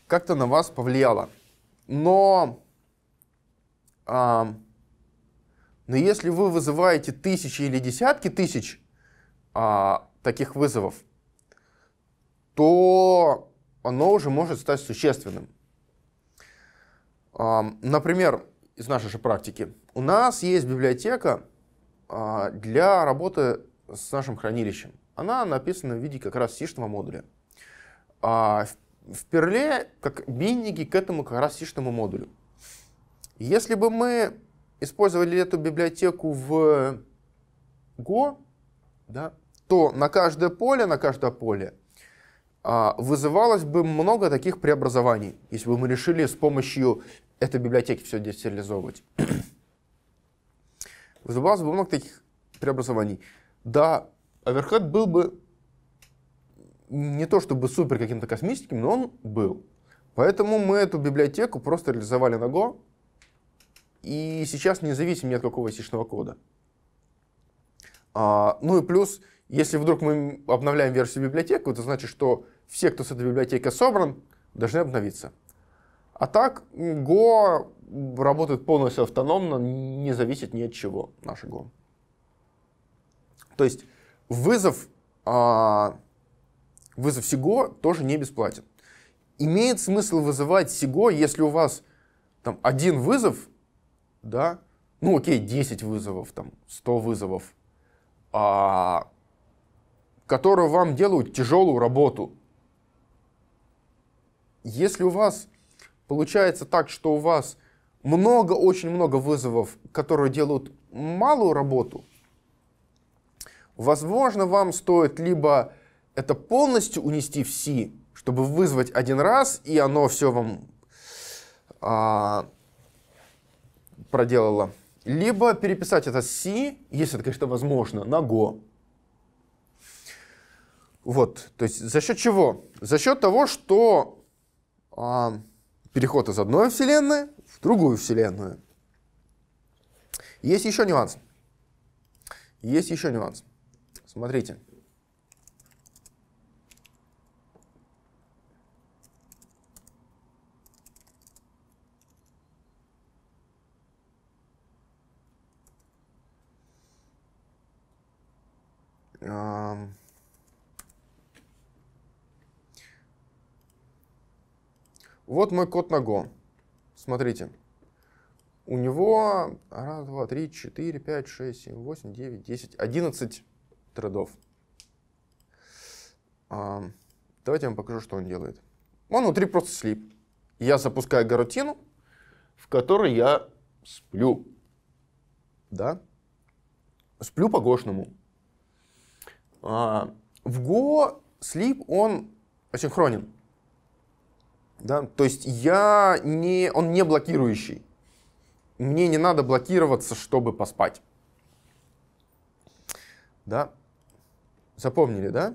Speaker 1: как-то на вас повлияло. Но, а, но если вы вызываете тысячи или десятки тысяч а, таких вызовов, то оно уже может стать существенным. А, например, из нашей же практики. У нас есть библиотека а, для работы с нашим хранилищем. Она написана в виде как раз сишного модуля. А, в перле как бинники к этому как раз сишному модулю. Если бы мы использовали эту библиотеку в Go, да, то на каждое поле, на каждое поле а, вызывалось бы много таких преобразований. Если бы мы решили с помощью это библиотеки все дестерилизовывать. Возобразу было много таких преобразований. Да, оверхед был бы не то чтобы супер каким-то космическим, но он был. Поэтому мы эту библиотеку просто реализовали на Go, и сейчас не зависим ни от какого сишного кода. А, ну и плюс, если вдруг мы обновляем версию библиотеки, это значит, что все, кто с этой библиотекой собран, должны обновиться. А так, Go работает полностью автономно, не зависит ни от чего, наш Go. То есть вызов, а, вызов SIGO тоже не бесплатен. Имеет смысл вызывать SIGO, если у вас там один вызов, да, ну окей, 10 вызовов, там 100 вызовов, а, которые вам делают тяжелую работу. Если у вас Получается так, что у вас много, очень много вызовов, которые делают малую работу. Возможно, вам стоит либо это полностью унести в C, чтобы вызвать один раз, и оно все вам а, проделало. Либо переписать это с если это, конечно, возможно, на Go. Вот, то есть за счет чего? За счет того, что а, Переход из одной вселенной в другую вселенную. Есть еще нюанс. Есть еще нюанс. Смотрите. Um... Вот мой код на Go. Смотрите. У него 1, 2, 3, 4, 5, 6, 7, 8, 9, 10, 11 тредов. Давайте я вам покажу, что он делает. Он внутри просто слип. Я запускаю гарутину, в которой я сплю. Да? Сплю по-гошному. А, в Go слип, он асинхронен. Да? То есть я не, он не блокирующий. Мне не надо блокироваться, чтобы поспать. Да? Запомнили, да?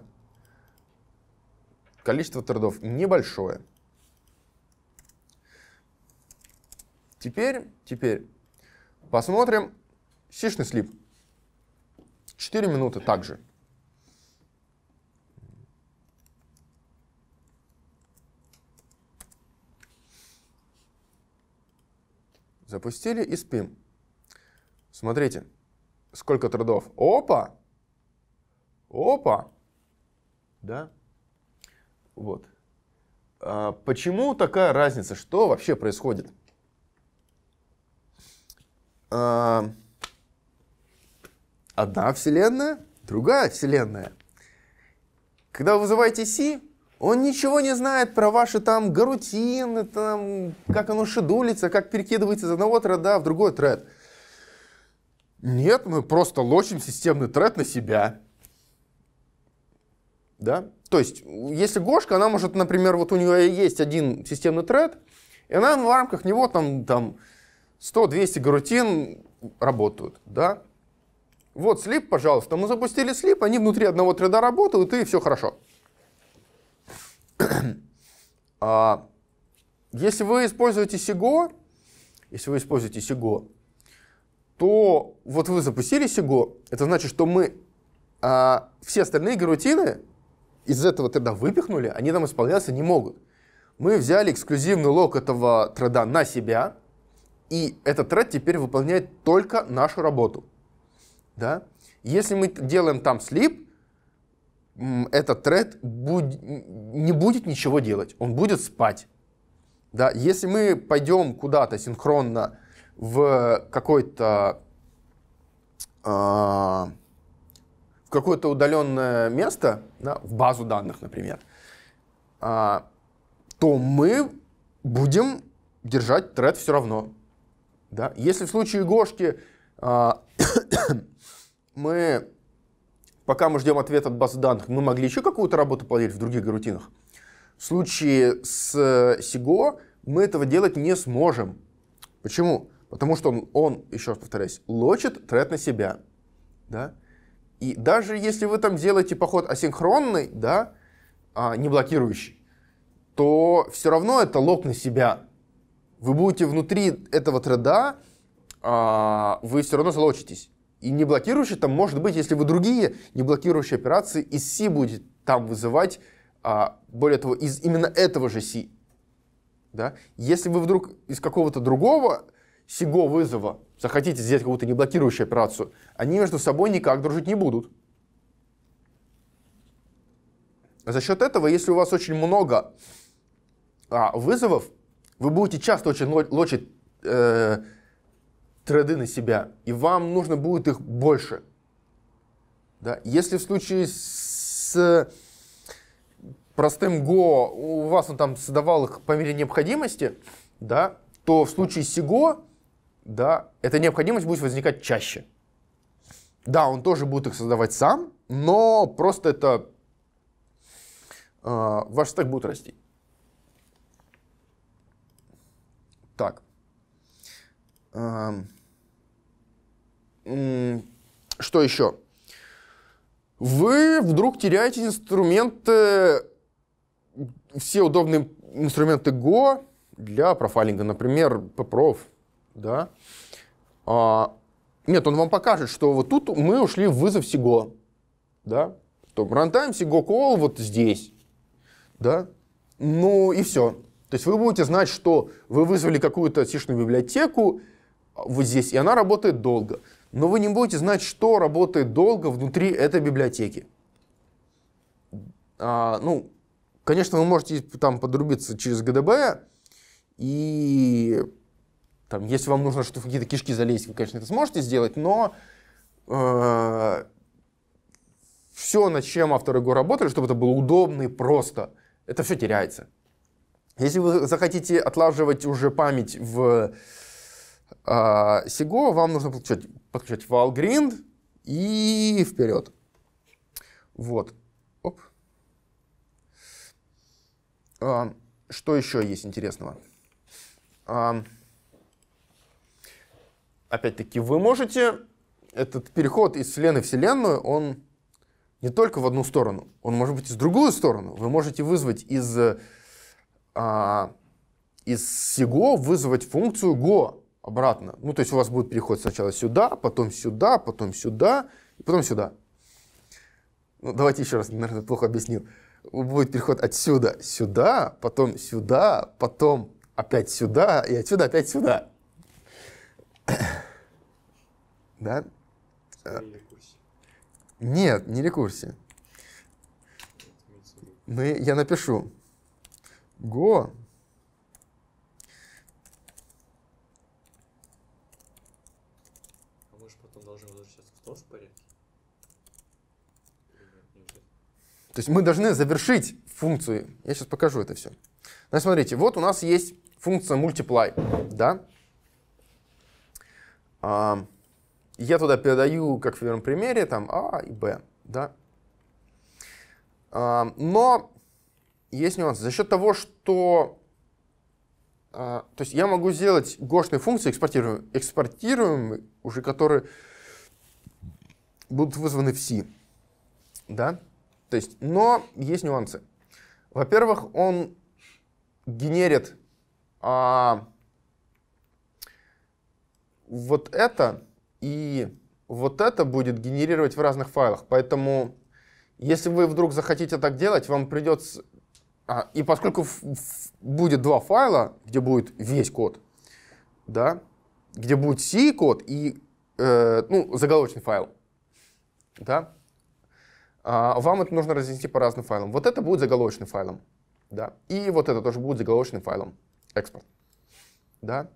Speaker 1: Количество трудов небольшое. Теперь, теперь посмотрим сишный слип. 4 минуты также. Запустили и спим. Смотрите, сколько трудов. Опа! Опа! Да? Вот. А почему такая разница? Что вообще происходит? А, одна вселенная, другая вселенная. Когда вы вызываете Си, он ничего не знает про ваши там гарутины, там, как оно шедулится, как перекидывается из одного треда в другой тред. Нет, мы просто лочим системный тред на себя. Да? То есть, если Гошка, она может, например, вот у нее есть один системный тред, и она в рамках него там, там 100-200 гарутин работают, да? Вот слип, пожалуйста, мы запустили слип, они внутри одного треда работают, и все хорошо. А, если вы используете Сиго, если вы используете Сиго, то вот вы запустили Сиго, это значит, что мы а, все остальные гарутины из этого треда выпихнули, они там исполняться не могут. Мы взяли эксклюзивный лог этого треда на себя, и этот тред теперь выполняет только нашу работу. Да? Если мы делаем там слип, этот тред буд не будет ничего делать, он будет спать. Да, если мы пойдем куда-то синхронно в какой-то э, в какое-то удаленное место, да, в базу данных, например, э, то мы будем держать тред все равно. Да? Если в случае Гошки э, мы пока мы ждем ответ от базы данных, мы могли еще какую-то работу планировать в других гарутинах. В случае с э, Сиго мы этого делать не сможем. Почему? Потому что он, он еще раз повторяюсь, лочит тред на себя. Да? И даже если вы там делаете поход асинхронный, да, а, не блокирующий, то все равно это лок на себя. Вы будете внутри этого треда, а, вы все равно залочитесь. И не блокирующий там может быть, если вы другие, не блокирующие операции из C будет там вызывать, а, более того, из именно этого же C. Да? Если вы вдруг из какого-то другого сего вызова захотите сделать какую-то неблокирующую операцию, они между собой никак дружить не будут. За счет этого, если у вас очень много а, вызовов, вы будете часто очень лочить э, треды на себя, и вам нужно будет их больше. Да? Если в случае с простым Go у вас он там создавал их по мере необходимости, да, то в случае с Go, да, эта необходимость будет возникать чаще. Да, он тоже будет их создавать сам, но просто это э, ваш стек будет расти. Так. Что еще? Вы вдруг теряете инструменты, все удобные инструменты Go для профайлинга, например, PPROF, да? А, нет, он вам покажет, что вот тут мы ушли в вызов SIGO, да? То runtime SIGO call вот здесь, да? Ну и все. То есть вы будете знать, что вы вызвали какую-то сишную библиотеку, вот здесь, и она работает долго. Но вы не будете знать, что работает долго внутри этой библиотеки. А, ну, конечно, вы можете там подрубиться через ГДБ, и там, если вам нужно что то какие-то кишки залезть, вы, конечно, это сможете сделать, но э, все, над чем авторы Go работали, чтобы это было удобно и просто, это все теряется. Если вы захотите отлаживать уже память в а, Сего вам нужно подключать, подключать Valgrind и вперед. Вот. Оп. А, что еще есть интересного? А, опять-таки, вы можете этот переход из вселенной в вселенную, он не только в одну сторону, он может быть и в другую сторону. Вы можете вызвать из, а, из Сего вызвать функцию Go, обратно. Ну, то есть у вас будет переход сначала сюда, потом сюда, потом сюда, и потом сюда. Ну, давайте еще раз, наверное, плохо объяснил. Будет переход отсюда сюда, потом сюда, потом опять сюда, и отсюда опять сюда. Да? Э, нет, не рекурсия. Мы, я напишу. Go То есть мы должны завершить функцию. Я сейчас покажу это все. Значит, ну, смотрите, вот у нас есть функция multiply, да? А, я туда передаю, как в первом примере, там а и b, да? А, но есть нюанс. За счет того, что... А, то есть я могу сделать гошные функции экспортируемые, экспортируемые уже, которые будут вызваны в C, да? То есть, но есть нюансы. Во-первых, он генерит а, вот это и вот это будет генерировать в разных файлах. Поэтому, если вы вдруг захотите так делать, вам придется... А, и поскольку в, в, будет два файла, где будет весь код, да, где будет C-код и э, ну, заголовочный файл, да, а, вам это нужно разнести по разным файлам. Вот это будет заголовочным файлом, да, и вот это тоже будет заголовочным файлом, экспорт, да.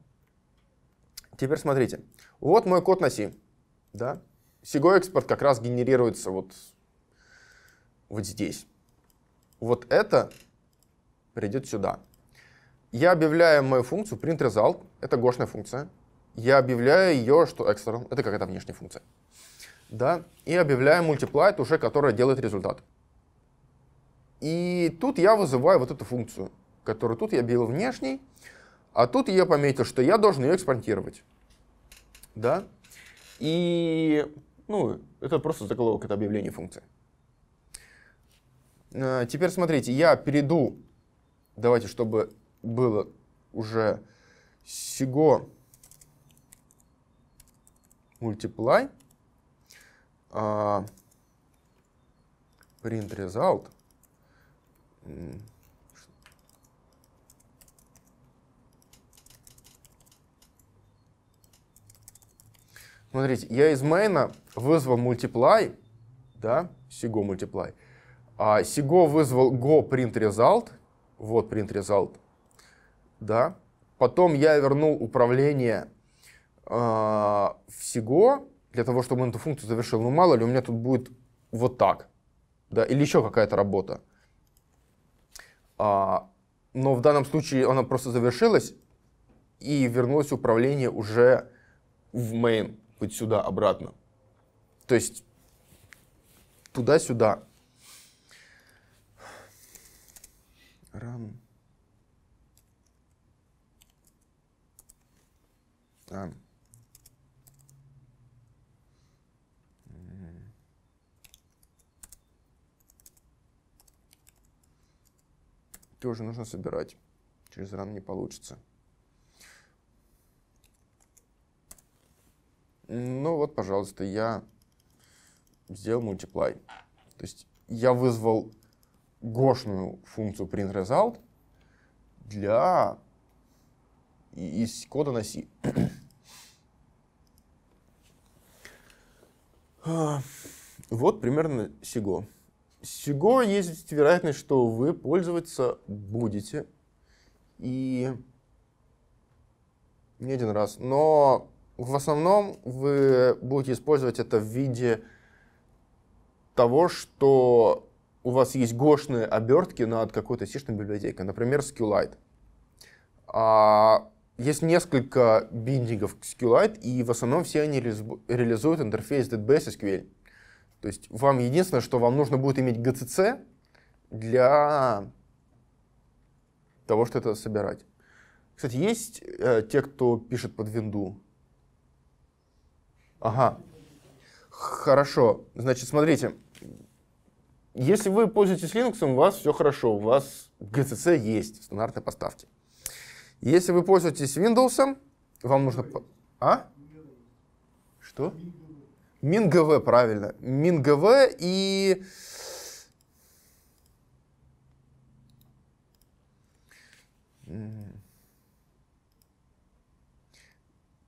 Speaker 1: Теперь смотрите, вот мой код на C, да. Sigo экспорт как раз генерируется вот, вот здесь. Вот это придет сюда. Я объявляю мою функцию print result, это гошная функция. Я объявляю ее, что external, это какая-то внешняя функция да, и объявляем multiply, уже которая делает результат. И тут я вызываю вот эту функцию, которую тут я объявил внешней, а тут я пометил, что я должен ее экспортировать. Да? И ну, это просто заголовок, это объявление функции. А, теперь смотрите, я перейду, давайте, чтобы было уже сего multiply print result Смотрите, я из main вызвал multiply, да, sigo multiply. А sigo вызвал go print result, вот print result, да. Потом я вернул управление э, в sigo, для того, чтобы он эту функцию завершил. Ну мало ли, у меня тут будет вот так, да, или еще какая-то работа. А, но в данном случае она просто завершилась, и вернулось управление уже в main, вот сюда, обратно. То есть туда-сюда. Run. Run. лепестки уже нужно собирать. Через ран не получится. Ну вот, пожалуйста, я сделал multiply. То есть я вызвал гошную функцию printResult для из кода на C. А, вот примерно сего. Всего есть вероятность, что вы пользоваться будете. И не один раз. Но в основном вы будете использовать это в виде того, что у вас есть гошные обертки над какой-то сишной библиотекой, например, SQLite. А, есть несколько биндингов к SQLite, и в основном все они реализуют интерфейс DBS SQL. То есть вам единственное, что вам нужно будет иметь ГЦЦ для того, что это собирать. Кстати, есть э, те, кто пишет под винду? Ага. Хорошо. Значит, смотрите. Если вы пользуетесь Linux, у вас все хорошо. У вас GCC есть в стандартной поставке. Если вы пользуетесь Windows, вам нужно... А? Что? МинГВ, правильно. МинГВ и...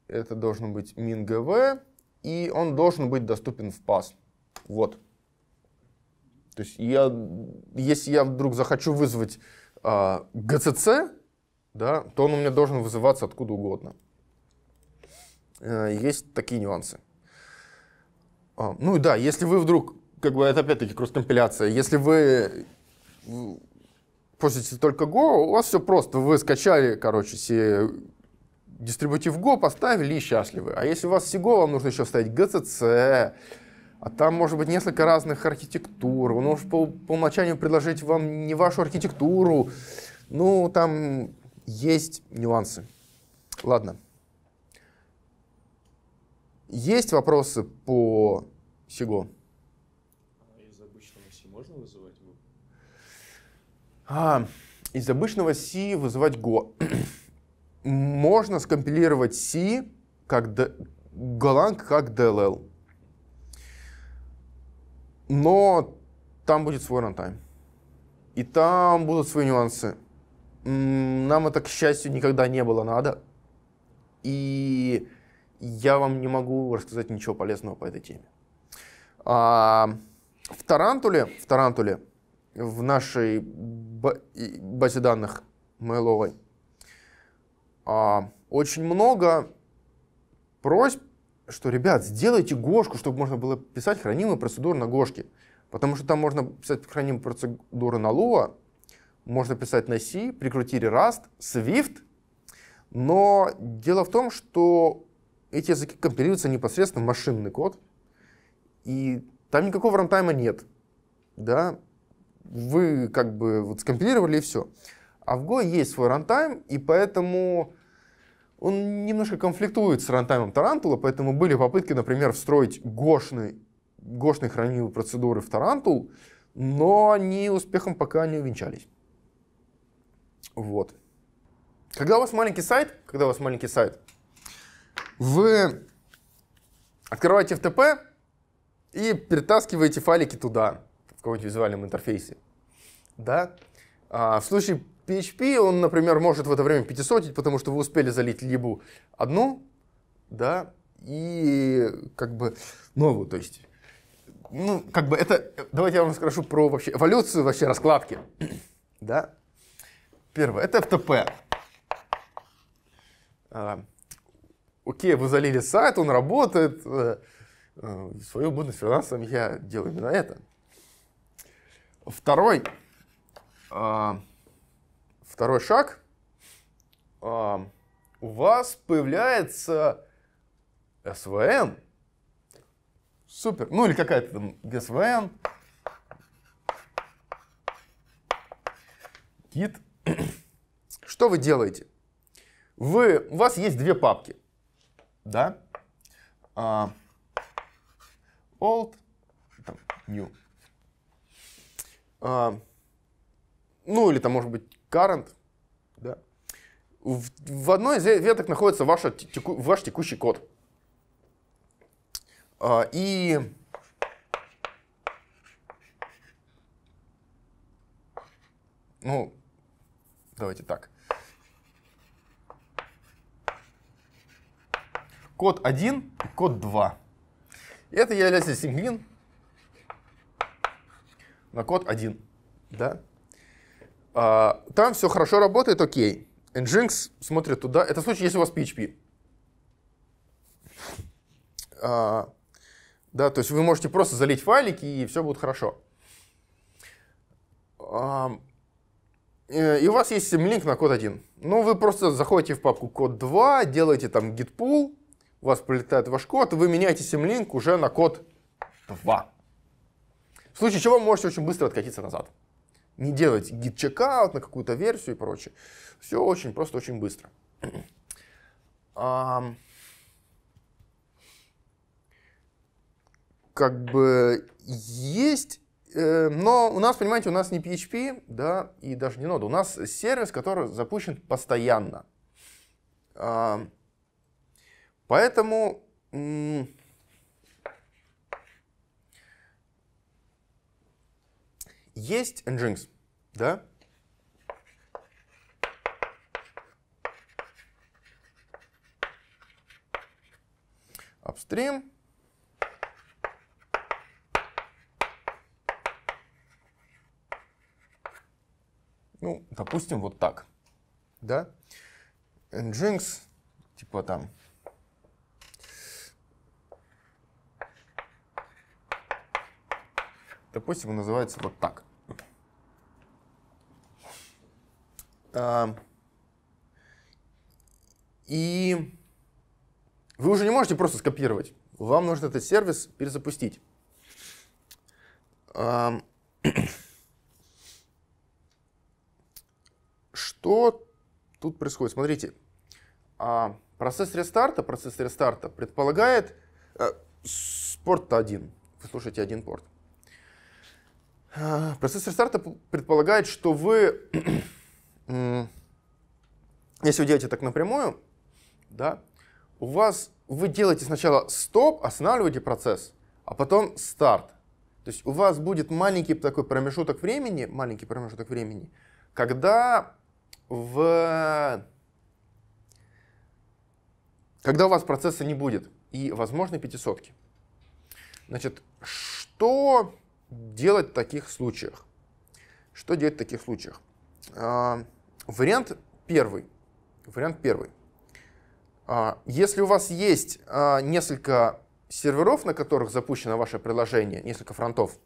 Speaker 1: Это должен быть MinGV, и он должен быть доступен в пас. Вот. То есть я, если я вдруг захочу вызвать а, э, GCC, да, то он у меня должен вызываться откуда угодно. Э, есть такие нюансы. А, ну и да, если вы вдруг, как бы это опять-таки кросс-компиляция, если вы э, пользуетесь только Go, у вас все просто. Вы скачали, короче, все дистрибутив Go, поставили и счастливы. А если у вас всего, вам нужно еще вставить GCC, а там может быть несколько разных архитектур. Он ну, может по, по умолчанию предложить вам не вашу архитектуру. Ну, там есть нюансы. Ладно. Есть вопросы по Сиго? из обычного C можно вызывать Go? А, из обычного C вызывать Go. можно скомпилировать C как D, Golang как DLL. Но там будет свой рантайм. И там будут свои нюансы. Нам это, к счастью, никогда не было надо. И я вам не могу рассказать ничего полезного по этой теме. А, в Тарантуле, в Тарантуле, в нашей базе данных мейловой, а, очень много просьб, что, ребят, сделайте Гошку, чтобы можно было писать хранимые процедуры на Гошке. Потому что там можно писать хранимые процедуры на Lua, можно писать на C, прикрутили Rust, Swift. Но дело в том, что эти языки компилируются непосредственно в машинный код, и там никакого рантайма нет. Да? Вы как бы вот скомпилировали и все. А в Go есть свой рантайм, и поэтому он немножко конфликтует с рантаймом Тарантула, поэтому были попытки, например, встроить гошный, гошные хранимые процедуры в Тарантул, но они успехом пока не увенчались. Вот. Когда у вас маленький сайт, когда у вас маленький сайт, вы открываете FTP и перетаскиваете файлики туда, в каком-нибудь визуальном интерфейсе. Да? А в случае PHP он, например, может в это время пятисотить, потому что вы успели залить либо одну, да, и как бы новую, то есть, ну, как бы это, давайте я вам расскажу про вообще эволюцию вообще раскладки, да. Первое, это FTP окей, вы залили сайт, он работает, э, э, свою будущность фрилансером я делаю именно это. Второй, а, второй шаг. А, у вас появляется СВН. Супер. Ну или какая-то там СВН. Git. Что вы делаете? Вы, у вас есть две папки – да, uh, old, там, new. Uh, ну, или там может быть current, да. В, в одной из веток находится ваша, теку, ваш текущий код. Uh, и ну, давайте так. код 1 код 2. Это является синглин на код 1. Да? А, там все хорошо работает, окей. Nginx смотрит туда. Это случай, если у вас PHP. А, да, то есть вы можете просто залить файлики, и все будет хорошо. А, э, и у вас есть симлинк на код 1. Ну, вы просто заходите в папку код 2, делаете там git pull, у вас прилетает ваш код, вы меняете симлинг уже на код 2. В случае чего вы можете очень быстро откатиться назад. Не делать гид-чекаут на какую-то версию и прочее. Все очень просто, очень быстро. как бы есть, э, но у нас, понимаете, у нас не PHP, да, и даже не нода. У нас сервис, который запущен постоянно. А, Поэтому есть Nginx, да? Upstream. Ну, допустим, вот так. Да? Nginx, типа там Допустим, он называется вот так. А, и вы уже не можете просто скопировать. Вам нужно этот сервис перезапустить. А, что тут происходит? Смотрите, а, процесс рестарта, процесс рестарта предполагает э, порт один. Вы слушаете один порт. Процесс рестарта предполагает, что вы, если вы делаете так напрямую, да, у вас вы делаете сначала стоп, останавливаете процесс, а потом старт. То есть у вас будет маленький такой промежуток времени, маленький промежуток времени, когда в когда у вас процесса не будет и, возможно, пятисотки. Значит, что делать в таких случаях? Что делать в таких случаях? А, вариант первый. Вариант первый. А, если у вас есть а, несколько серверов, на которых запущено ваше приложение, несколько фронтов,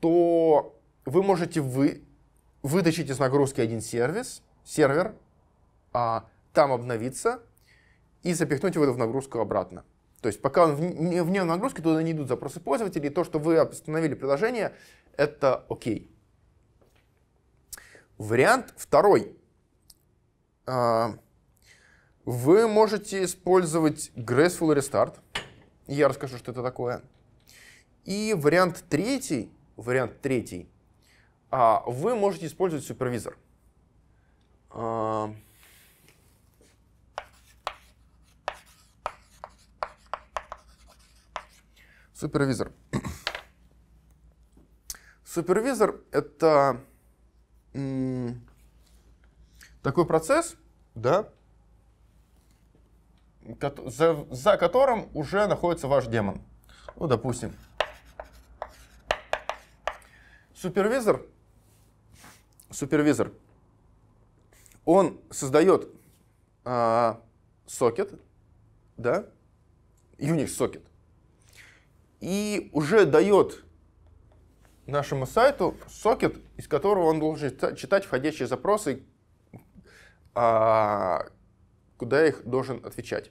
Speaker 1: то вы можете вы, вытащить из нагрузки один сервис, сервер, а, там обновиться и запихнуть его в нагрузку обратно. То есть пока он вне, вне нагрузки, туда не идут запросы пользователей, и то, что вы остановили приложение, это окей. Вариант второй. А, вы можете использовать Graceful Restart. Я расскажу, что это такое. И вариант третий, вариант третий, а, вы можете использовать супервизор. А, Супервизор. Супервизор — это такой процесс, да, за, за которым уже находится ваш демон. Ну, допустим, супервизор, супервизор, он создает э, сокет, да, Unix сокет, и уже дает нашему сайту сокет, из которого он должен читать входящие запросы, а, куда их должен отвечать.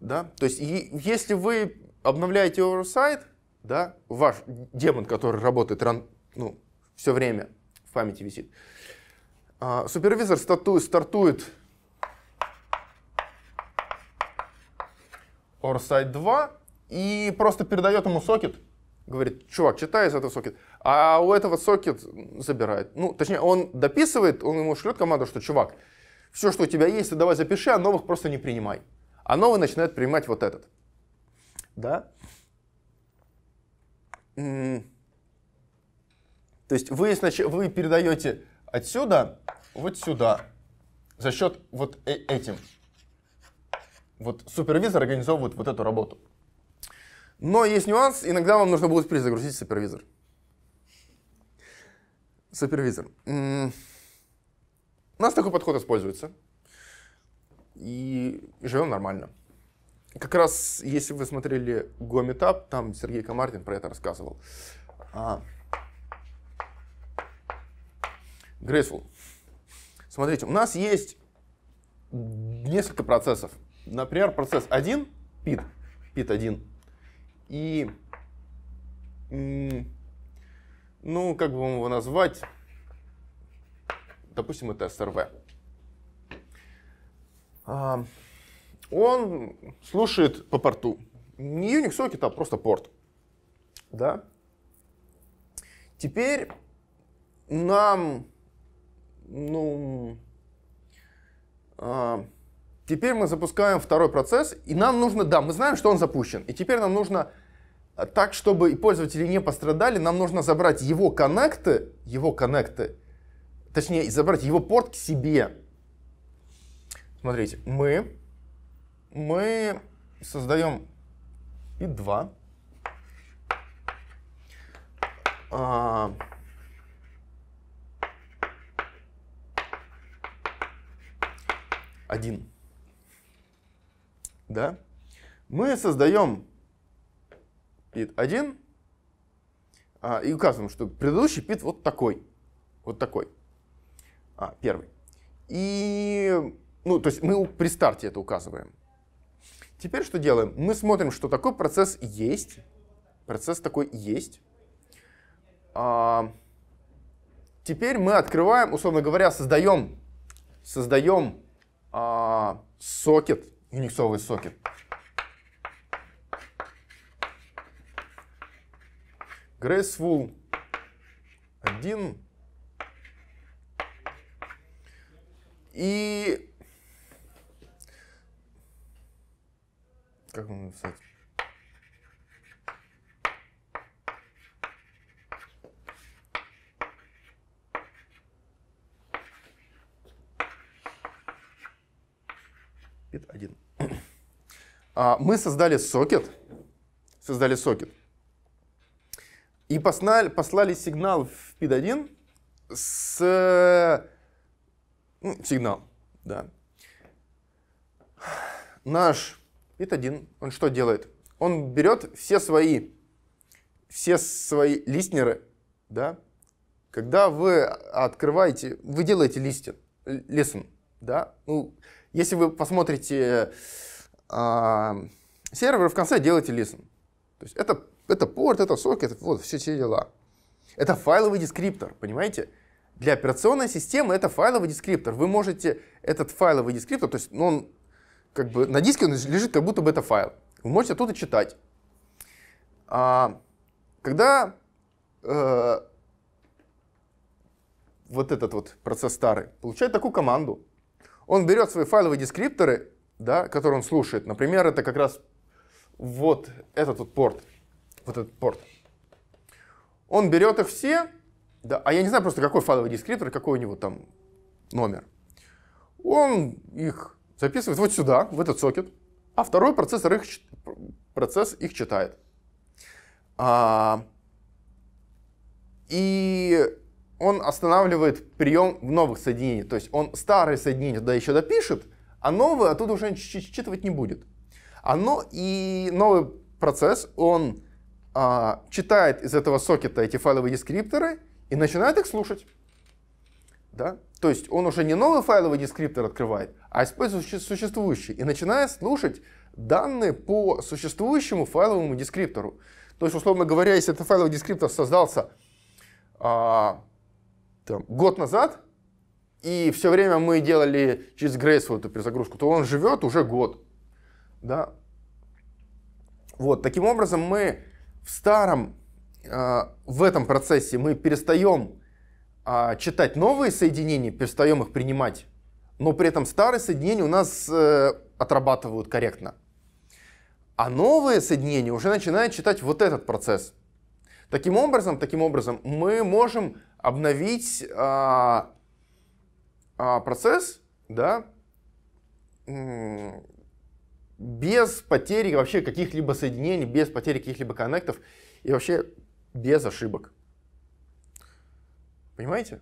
Speaker 1: Да? То есть, если вы обновляете его сайт, да, ваш демон, который работает ну, все время в памяти висит, а, супервизор стартует, стартует 2, и просто передает ему сокет. Говорит, чувак, читай из этого сокет. А у этого сокет забирает. Ну, точнее, он дописывает, он ему шлет команду, что, чувак, все, что у тебя есть, ты давай запиши, а новых просто не принимай. А новый начинает принимать вот этот. Да? То есть вы, значит, вы передаете отсюда вот сюда за счет вот э-, этим. Вот супервизор организовывает вот эту работу. Но есть нюанс, иногда вам нужно будет перезагрузить супервизор. Супервизор. У нас такой подход используется. И живем нормально. Как раз, если вы смотрели GoMeetup, там Сергей Комардин про это рассказывал. А. Graceful. Смотрите, у нас есть несколько процессов. Например, процесс 1, PID, PID 1, и, ну, как бы вам его назвать? Допустим, это СРВ. А, он слушает по порту. Не Unix Socket, а просто порт. Да? Теперь нам, ну, Uh, Теперь мы запускаем второй процесс, и нам нужно, да, мы знаем, что он запущен, и теперь нам нужно э, так, чтобы пользователи не пострадали, нам нужно забрать его коннекты, его коннекты, точнее, забрать его порт к себе. Смотрите, мы, мы создаем и 2. А, один да, мы создаем пит 1 а, и указываем, что предыдущий пит вот такой. Вот такой. А, первый. И, ну, то есть мы при старте это указываем. Теперь что делаем? Мы смотрим, что такой процесс есть. Процесс такой есть. А, теперь мы открываем, условно говоря, создаем, создаем а, сокет, юниксовый сокет. Graceful 1. И... Как можно написать? Bit 1. А, мы создали сокет, создали сокет, и послали, послали сигнал в PID1 с... Ну, сигнал, да. Наш PID1, он что делает? Он берет все свои, все свои листнеры, да, когда вы открываете, вы делаете листен, listen, да, ну, если вы посмотрите а, сервер, в конце делаете listen. То есть это, это порт, это сок, это вот все, все дела. Это файловый дескриптор, понимаете? Для операционной системы это файловый дескриптор. Вы можете этот файловый дескриптор, то есть ну, он как бы на диске он лежит, как будто бы это файл. Вы можете оттуда читать. А, когда э, вот этот вот процесс старый получает такую команду, он берет свои файловые дескрипторы, да, которые он слушает. Например, это как раз вот этот вот порт. Вот этот порт. Он берет их все, да, а я не знаю просто, какой файловый дескриптор, какой у него там номер. Он их записывает вот сюда, в этот сокет, а второй процессор их, процесс их читает. А, и он останавливает прием в новых соединениях. То есть он старые соединения туда еще допишет, а новые оттуда уже считывать не будет. Оно и новый процесс, он а, читает из этого сокета эти файловые дескрипторы и начинает их слушать. Да? То есть он уже не новый файловый дескриптор открывает, а использует существующий и начинает слушать данные по существующему файловому дескриптору. То есть, условно говоря, если этот файловый дескриптор создался а, там, год назад, и все время мы делали через вот эту перезагрузку, то он живет уже год. Да? Вот, таким образом мы в старом, э, в этом процессе мы перестаем э, а, читать новые соединения, перестаем их принимать, но при этом старые соединения у нас э, отрабатывают корректно. А новые соединения уже начинают читать вот этот процесс. Таким образом, таким образом мы можем обновить а, а, процесс, да, без потери вообще каких-либо соединений, без потери каких-либо коннектов и вообще без ошибок. Понимаете?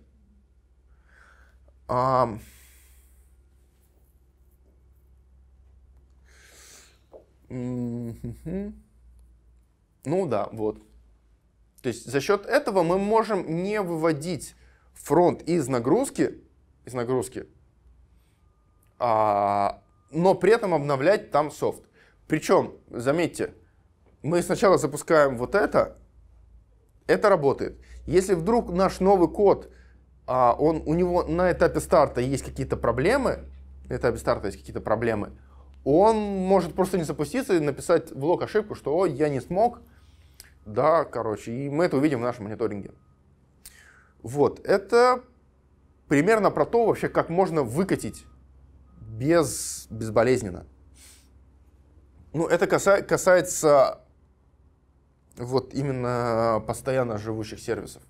Speaker 1: А, Ну да, вот. То есть за счет этого мы можем не выводить фронт из нагрузки, из нагрузки, а, но при этом обновлять там софт. Причем, заметьте, мы сначала запускаем вот это, это работает. Если вдруг наш новый код, а, он, у него на этапе старта есть какие-то проблемы, на этапе старта есть какие-то проблемы, он может просто не запуститься и написать в лог ошибку, что «О, я не смог», да, короче, и мы это увидим в нашем мониторинге. Вот, это примерно про то вообще, как можно выкатить без, безболезненно. Ну, это касается вот именно постоянно живущих сервисов.